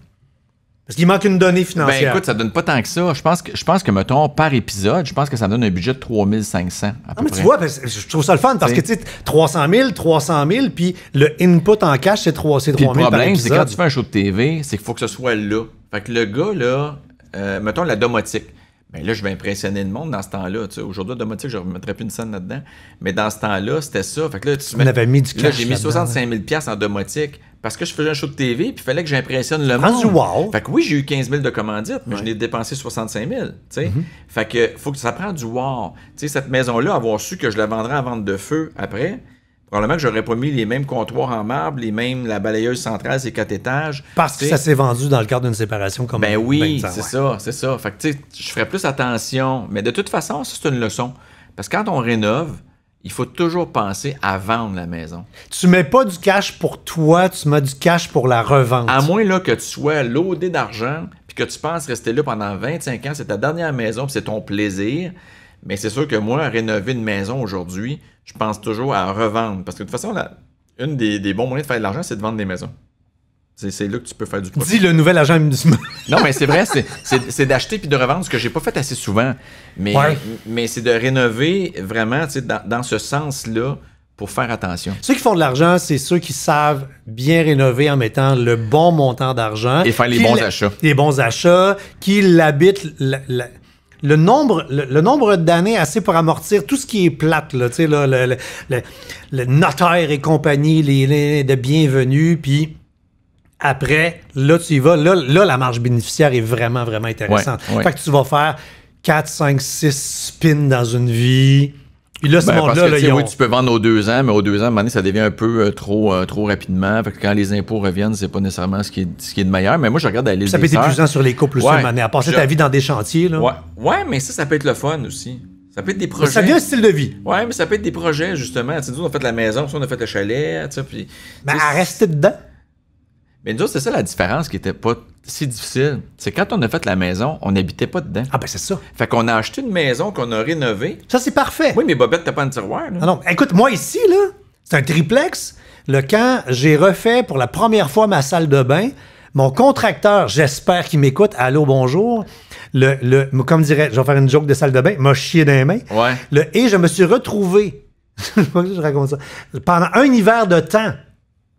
Parce qu'il manque une donnée ben, financière. Ben écoute, ça donne pas tant que ça. Je pense que, je pense que mettons, par épisode, je pense que ça me donne un budget de 3500. Ah, mais tu vois, ben, je trouve ça le fun parce que, tu sais, 300 000, 300 000, puis le input en cash, c'est 3, 3 000 Le problème, c'est quand tu fais un show de TV, c'est qu'il faut que ce soit là. Fait que le gars, là, euh, mettons la domotique. Mais ben là, je vais impressionner le monde dans ce temps-là. Aujourd'hui, domotique, je ne remettrais plus une scène là-dedans. Mais dans ce temps-là, c'était ça. Fait que là, tu mis du j'ai mis 65 000 en domotique parce que je faisais un show de TV puis il fallait que j'impressionne le monde. wow. Fait que oui, j'ai eu 15 000 de commandite, mais je n'ai dépensé 65 000. Mm-hmm. Fait que faut que ça prend du wow. cette maison-là, avoir su que je la vendrais à vente de feu après, Probablement que j'aurais pas mis les mêmes comptoirs en marbre, les mêmes, la balayeuse centrale, ces quatre étages. Parce que ça s'est vendu dans le cadre d'une séparation comme Ben oui, ben, c'est ça, c'est ça. Fait que, je ferais plus attention. Mais de toute façon, c'est une leçon. Parce que quand on rénove, il faut toujours penser à vendre la maison. Tu mets pas du cash pour toi, tu mets du cash pour la revente. À moins là, que tu sois loadé d'argent, puis que tu penses rester là pendant 25 ans, c'est ta dernière maison, puis c'est ton plaisir. Mais c'est sûr que moi, rénover une maison aujourd'hui, je pense toujours à revendre. Parce que de toute façon, là, une des, bons moyens de faire de l'argent, c'est de vendre des maisons. C'est là que tu peux faire du profit. Dis le nouvel agent non, mais c'est vrai, c'est d'acheter puis de revendre, ce que j'ai pas fait assez souvent. Mais, mais c'est de rénover vraiment dans, dans ce sens-là pour faire attention. Ceux qui font de l'argent, c'est ceux qui savent bien rénover en mettant le bon montant d'argent. Et faire les bons achats. Les bons achats, qui l'habitent le nombre, le, d'années assez pour amortir tout ce qui est plate, le, notaire et compagnie, les, les de bienvenue, puis après, là, tu y vas. Là, la marge bénéficiaire est vraiment, vraiment intéressante. Fait que tu vas faire 4, 5, 6 spins dans une vie puis là, ce ben, là oui, tu peux vendre aux deux ans, mais aux deux ans, à un ça devient un peu euh, trop, euh, trop rapidement. Fait que quand les impôts reviennent, c'est pas nécessairement ce qui est, ce qui est de meilleur. Mais moi, je regarde Ça peut être épuisant sur les couples aussi, ouais, à passer ta vie dans des chantiers. Là. Ouais. mais ça, ça peut être le fun aussi. Ça peut être des projets. ça devient un style de vie. Ouais, mais ça peut être des projets, justement. Tu sais, nous, on a fait la maison, on a fait le chalet. Tu sais, puis, mais ben, à rester dedans. Mais nous c'est ça la différence qui était pas si difficile. C'est quand on a fait la maison, on n'habitait pas dedans. Ah ben c'est ça. Fait qu'on a acheté une maison qu'on a rénovée. Ça, c'est parfait. Oui, mais Bobette, t'as pas un tiroir. Là. Ah non, écoute, moi ici, là, c'est un triplex. Le j'ai refait pour la première fois ma salle de bain. Mon contracteur, j'espère qu'il m'écoute. Allô, bonjour. Le, le, comme dirait, je vais faire une joke de salle de bain, m'a chié dans les mains. Ouais. Le, et je me suis retrouvé, je je raconte ça, pendant un hiver de temps,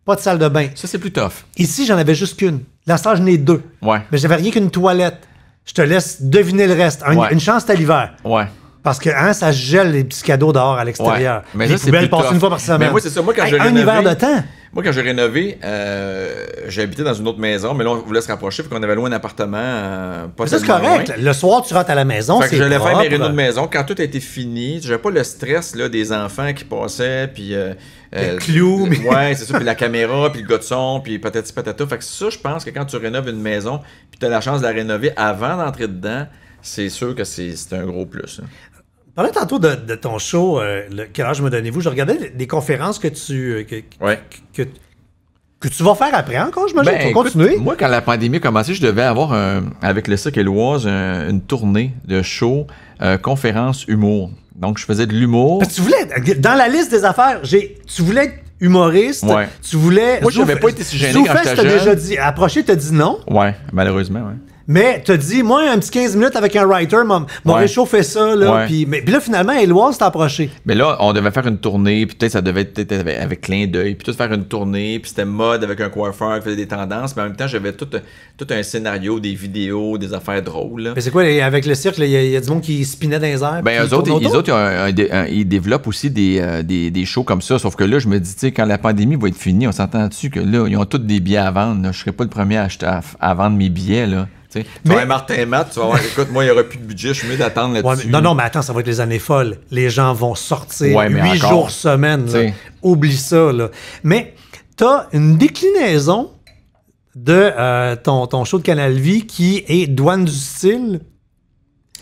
pas de salle de bain. Ça, c'est plus tough. Ici, j'en avais juste qu'une. Là, ça, j'en ai deux. Ouais. Mais j'avais rien qu'une toilette. Je te laisse deviner le reste. Une chance, c'était l'hiver. Ouais. Parce que, hein, ça gèle les petits cadeaux dehors à l'extérieur. Mais les là, une fois par semaine. Mais moi, c'est ça. Moi, quand Un hiver de temps. Moi, quand j'ai rénové, euh, j'habitais dans une autre maison, mais là, on voulait se rapprocher, parce qu'on avait loin un appartement euh, pas ça, c'est correct. Le soir, tu rentres à la maison. que je l'ai fait mes de maison. Quand tout a été fini, j'avais pas le stress là, des enfants qui passaient, puis. Euh, le euh, Ouais, c'est ça, puis la caméra, puis le gars de son, puis patati patata. Fait que ça, je pense que quand tu rénoves une maison, puis tu as la chance de la rénover avant d'entrer dedans, c'est sûr que c'est un gros plus. Hein. Parlez tantôt de, ton show, euh, quel âge me donnez-vous? Je regardais des conférences que tu, euh, que, que, tu vas faire après encore, je me ben, continuer. Moi, quand la pandémie a commencé, je devais avoir, avec le Cirque Loise une tournée de show, euh, conférence, humour. Donc, je faisais de l'humour. tu voulais, dans la liste des affaires, j'ai, tu voulais être humoriste. Tu voulais. Moi, je n'avais pas été si gêné quand j'étais jeune. déjà dit, approché, as dit non. Ouais, malheureusement, ouais. Mais t'as dit, moi, un petit 15 minutes avec un writer mon ouais. fait ça. Là, puis, mais, là, finalement, Éloi s'est approché. Mais là, on devait faire une tournée, puis peut-être ça devait être avec, avec clin d'œil, puis tout faire une tournée, puis c'était mode avec un coiffeur qui faisait des tendances, mais en même temps, j'avais tout, un scénario, des vidéos, des affaires drôles. Mais c'est quoi, avec le cirque, il y, a du monde qui spinait dans les airs? Ben, eux autres, ils, autres développent aussi euh, des, shows comme ça, sauf que là, je me dis, tu sais, quand la pandémie va être finie, on s'entend dessus que là, ils ont tous des billets à vendre. Je serais pas le premier à, acheter, vendre mes billets, là. Tu mais... Martin et Matt, tu vas voir, écoute, moi, il n'y aura plus de budget, je suis mieux d'attendre là-dessus. non, non, mais attends, ça va être les années folles. Les gens vont sortir 8 jours semaine. Oublie ça. Là. Mais tu as une déclinaison de euh, ton, ton show de Canal Vie qui est douane du style.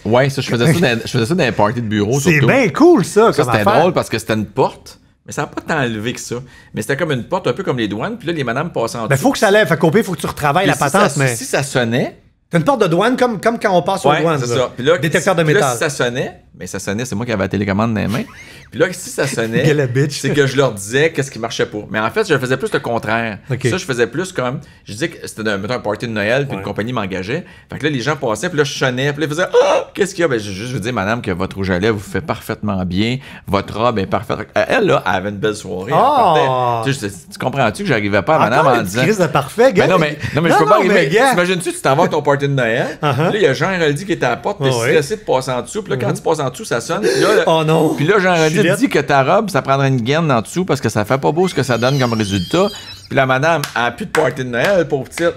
Ouais, ça, je faisais ça, dans, je faisais ça dans les parties de bureau. C'est bien cool, ça. Ça, c'était drôle parce que c'était une porte. Mais ça n'a pas tant levé que ça. Mais c'était comme une porte, un peu comme les douanes. Puis là, les madames passaient en ben, dessous. Ben, faut que ça lève. Fait qu'au faut que tu retravailles la patente. mais... Si ça sonnait, T'as une porte de douane comme, comme quand on passe aux ouais, douanes. C'est ça. Puis détecteur de métal. Là, si ça sonnait, mais ça sonnait, c'est moi qui avais la télécommande dans les mains. Puis là, si ça sonnait, c'est que je leur disais qu'est-ce qui marchait pour Mais en fait, je faisais plus le contraire. Ça, je faisais plus comme, je disais que c'était un, un party de Noël, puis une compagnie m'engageait. Fait que là, les gens passaient, puis là, je sonnais, puis là, ils faisaient Ah, qu'est-ce qu'il y a? Ben, je juste vous dire, madame, que votre rouge à lèvres vous fait parfaitement bien, votre robe est parfaite. Euh, elle, là, elle avait une belle soirée. Ah! Tu, comprends-tu que j'arrivais pas à madame en disant. crise parfait, ben gars. non, mais, non, mais je peux pas arriver. tu tu t'en vas à ton party de Noël, uh-huh. il y a jean qui est à la porte, ah t'es stressé oui. en dessous, puis là, quand mm-hmm. tu en dessous, ça sonne. là, oh non! Jean-René dit que ta robe, ça prendrait une gaine en dessous parce que ça fait pas beau ce que ça donne comme résultat. Puis la madame, a plus de party de Noël, pauvre petite.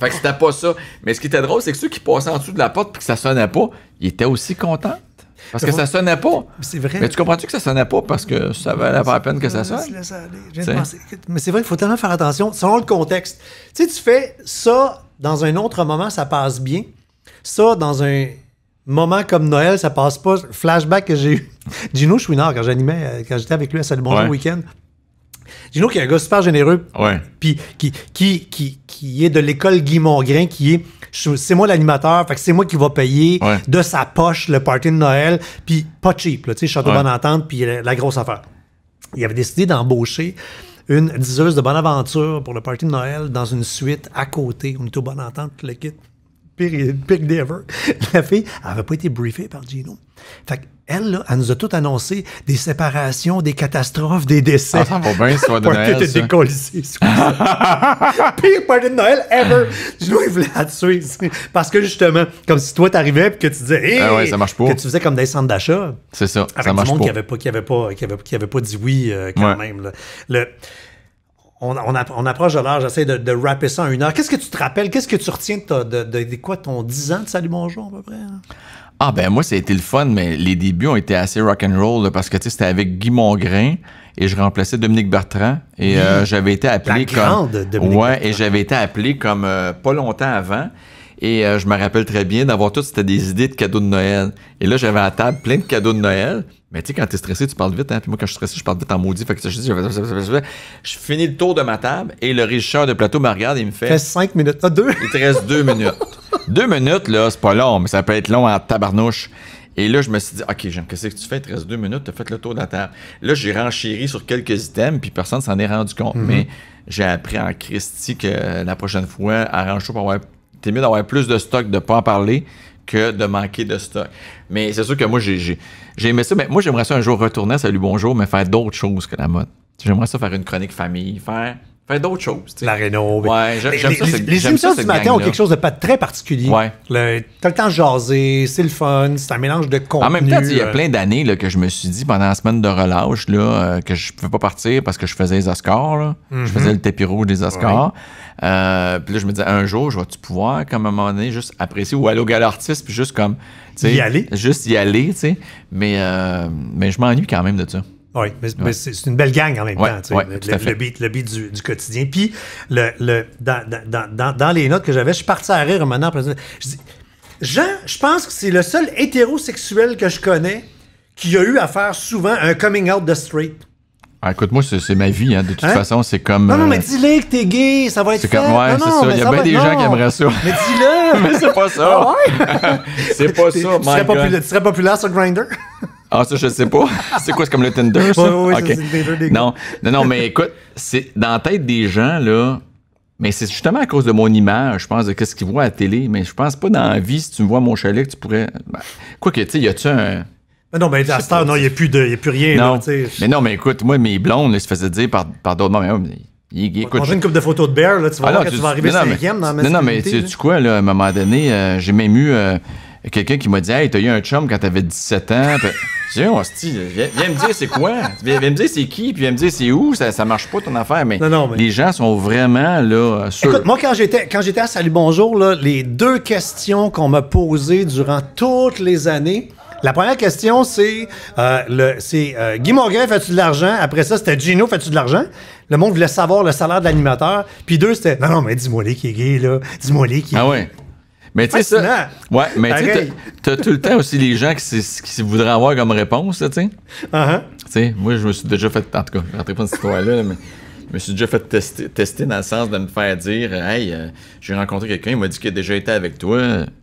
Fait que c'était pas ça. Mais ce qui était drôle, c'est que ceux qui passaient en dessous de la porte puis que ça sonnait pas, ils étaient aussi contents. Parce que ça sonnait pas. C'est vrai. Mais tu comprends-tu que ça sonnait pas parce que ça valait pas la peine que ça ah, sonne? Mais c'est vrai qu'il faut tellement faire attention selon le contexte. Tu sais, tu fais ça dans un autre moment, ça passe bien. Ça, dans un moment comme Noël, ça passe pas. Flashback que j'ai eu. Gino Chouinard, quand j'animais, euh, quand j'étais avec lui à Salut Bonjour Week-end. Gino, qui est un gars super généreux. Puis qui, qui, qui, est de l'école Guy Mongrain, qui est. C'est moi l'animateur, fait c'est moi qui va payer de sa poche le party de Noël. Puis pas cheap, tu sais, château bonne entente, puis la, grosse affaire. Il avait décidé d'embaucher une diseuse de bonne aventure pour le party de Noël dans une suite à côté. On était au bon entente, le kit pire, pire d'ever. La fille, elle n'avait pas été briefée par Gino. Fait elle, là, elle nous a tout annoncé des séparations, des catastrophes, des décès. Ah, ben, ça va bien, soit de Noël. Ça. Pire party de Noël ever. Gino, il voulais la tuer. Parce que justement, comme si toi t'arrivais et que tu disais, hey, ah ouais, ça marche pas. que tu faisais comme des centres d'achat. C'est ça. ça marche du monde pas. qui avait pas, qui avait pas, qui avait, qui avait pas dit oui euh, quand même. Le on, approche de l'heure, j'essaie de, de, rapper ça en une heure. Qu'est-ce que tu te rappelles? Qu'est-ce que tu retiens de, quoi ton 10 ans de Salut Bonjour à peu près? Hein? Ah ben moi, ça a été le fun, mais les débuts ont été assez rock'n'roll parce que c'était avec Guy Mongrain et je remplaçais Dominique Bertrand et euh, j'avais été appelé La comme... Dominique ouais, et j'avais été appelé comme euh, pas longtemps avant. Et euh, je me rappelle très bien d'avoir toutes des idées de cadeaux de Noël. Et là, j'avais à la table plein de cadeaux de Noël. Mais tu sais, quand t'es stressé, tu parles vite. Hein? Puis moi, quand je suis stressé, je parle vite en maudit. Fait que je, je, je finis le tour de ma table et le régisseur de plateau me regarde et me fait. Il te reste 5 minutes. Ah, deux. Il te reste deux minutes. deux minutes, là, c'est pas long, mais ça peut être long en tabarnouche. Et là, je me suis dit, OK, j'aime qu'est-ce que tu fais? Il te reste deux minutes, tu as fait le tour de la table. Là, j'ai renchéri sur quelques items, puis personne s'en est rendu compte. Mm-hmm. Mais j'ai appris en Christie que la prochaine fois, arrange-toi pour avoir. T'es mieux d'avoir plus de stock, de pas en parler, que de manquer de stock. Mais c'est sûr que moi, j'ai ça. Mais moi, j'aimerais ça un jour retourner à Salut Bonjour, mais faire d'autres choses que la mode. J'aimerais ça faire une chronique famille, faire, d'autres choses. La réno. Les, du matin ont quelque chose de pas très particulier. T'as le temps de jaser, c'est le fun, c'est un mélange de contenu. En même temps, il y a euh. plein d'années que je me suis dit pendant la semaine de relâche là, euh, que je ne pouvais pas partir parce que je faisais les Oscars. Je mhm. faisais le tapis rouge des Oscars. Euh, puis là, je me disais, un jour, je vais-tu pouvoir, comme un moment donné, juste apprécier ou aller au l'artiste puis juste comme. Y aller. Juste y aller, tu sais. Mais, euh, mais je m'ennuie quand même de ça. Oui, mais, c'est une belle gang en même temps. le, le, beat, le beat du, quotidien. Puis, le, dans, dans, les notes que j'avais, je suis parti à rire maintenant. Je dis, Jean, je pense que c'est le seul hétérosexuel que je connais qui a eu à faire souvent un coming out de street. Ah, écoute, moi, c'est ma vie, hein. de toute hein? façon, c'est comme. Non, non, euh, mais dis-le que t'es gay, ça va être fait. Comme, ouais, c'est ça. Il y a bien des gens qui aimeraient ça. Mais dis-le! mais c'est pas ça! Ah c'est pas ça, tu serais, populaire, tu serais populaire sur Grindr? Ah, ça, je sais pas. c'est quoi, c'est comme le Tinder, Tinder non, non, non, mais écoute, c'est dans la tête des gens, là. Mais c'est justement à cause de mon image, je pense, de qu'est-ce qu'ils voient à la télé. Mais je pense pas dans la vie, si tu me vois à mon chalet, que tu pourrais. Ben, quoi que, tu sais, y a-tu un mais non, mais à ce heure, non, il n'y a, plus rien. Non. mais non, mais écoute, moi, mes blondes, là, se faisaient dire par, par d'autres membres, mais, une coupe de photos de Bear, là, tu vas ah voir quand tu, vas arriver dans la Non, non, mais tu sais quoi, là, à un moment donné, euh, j'ai même eu euh, quelqu'un qui m'a dit Hey, t'as eu un chum quand t'avais 17 ans. on viens, me dire c'est quoi? Viens, me dire c'est qui, puis viens me dire c'est où, ça, ça marche pas ton affaire. Mais, les gens sont vraiment là. Écoute, moi, quand j'étais, quand j'étais à Salut Bonjour, là, les deux questions qu'on m'a posées durant toutes les années, la première question, c'est euh, euh, Guy Morgan, fais-tu de l'argent? Après ça, c'était Gino, fais-tu de l'argent? Le monde voulait savoir le salaire de l'animateur. Puis deux, c'était Non, non, mais dis-moi les qui est gay, là. Dis-moi les qui est Ah ouais. Mais tu sais, ça. Ouais, mais tu t'as tout le temps aussi les gens qui, voudraient avoir comme réponse, tu sais. Uh -huh. Tu sais, moi, je me suis déjà fait. En tout cas, je rentrerai pas dans cette histoire-là, mais. Je me suis déjà fait tester, dans le sens de me faire dire Hey, euh, j'ai rencontré quelqu'un, il m'a dit qu'il a déjà été avec toi.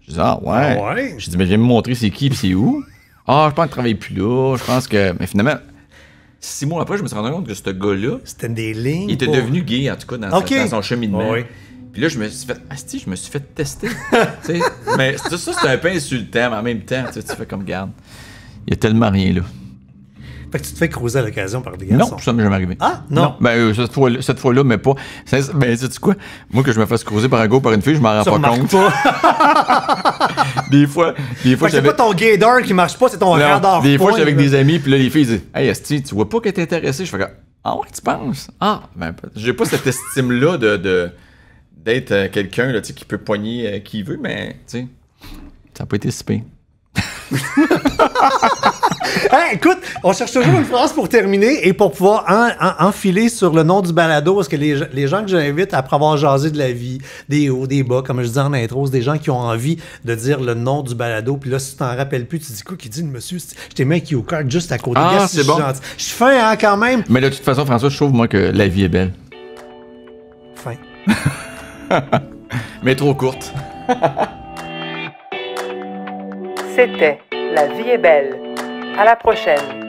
Je dis Ah ouais. J'ai ah, ouais. Je dis Mais viens me montrer c'est qui et c'est où. Ah, je pense qu'il travaille plus là. Je pense que. Mais finalement, six mois après, je me suis rendu compte que ce gars-là. C'était des lignes. Il était devenu gay, en tout cas, dans, son cheminement. Puis là, je me suis fait. je me suis fait tester. mais ça, ça un peu insultant, mais en même temps, tu fais comme garde. Il y a tellement rien là que tu te fais croiser à l'occasion par des garçons. Non, ça m'est jamais arrivé. Ah, non. Ben, euh, cette fois-là, mais pas. Ben, sais-tu quoi? Moi, que je me fasse cruiser par un gars par une fille, je m'en rends pas compte. des fois, des fois. C'est pas ton gaydar qui marche pas, c'est ton non, radar. Des fois, j'étais avec des amis, puis là, les filles disent Hey, Esti, tu vois pas que t'es intéressé? Je fais Ah ouais, tu penses? Ah, ben, j'ai pas cette estime-là de. d'être euh, quelqu'un qui peut poigner euh, qui veut, mais tu sais, ça peut être si écoute, on cherche toujours une phrase pour terminer et pour pouvoir enfiler sur le nom du balado, parce que les, gens que j'invite, après avoir jasé de la vie, des hauts, des bas, comme je dis en intro, c'est des gens qui ont envie de dire le nom du balado. Puis là, si tu t'en rappelles plus, tu dis quoi qui dit le monsieur, je t'ai mis qui au cœur juste à côté. Ah, c'est bon. Je suis fin hein, quand même. Mais de toute façon, François, je trouve moi que la vie est belle. Fin. Mais trop courte. C'était La vie est belle. À la prochaine.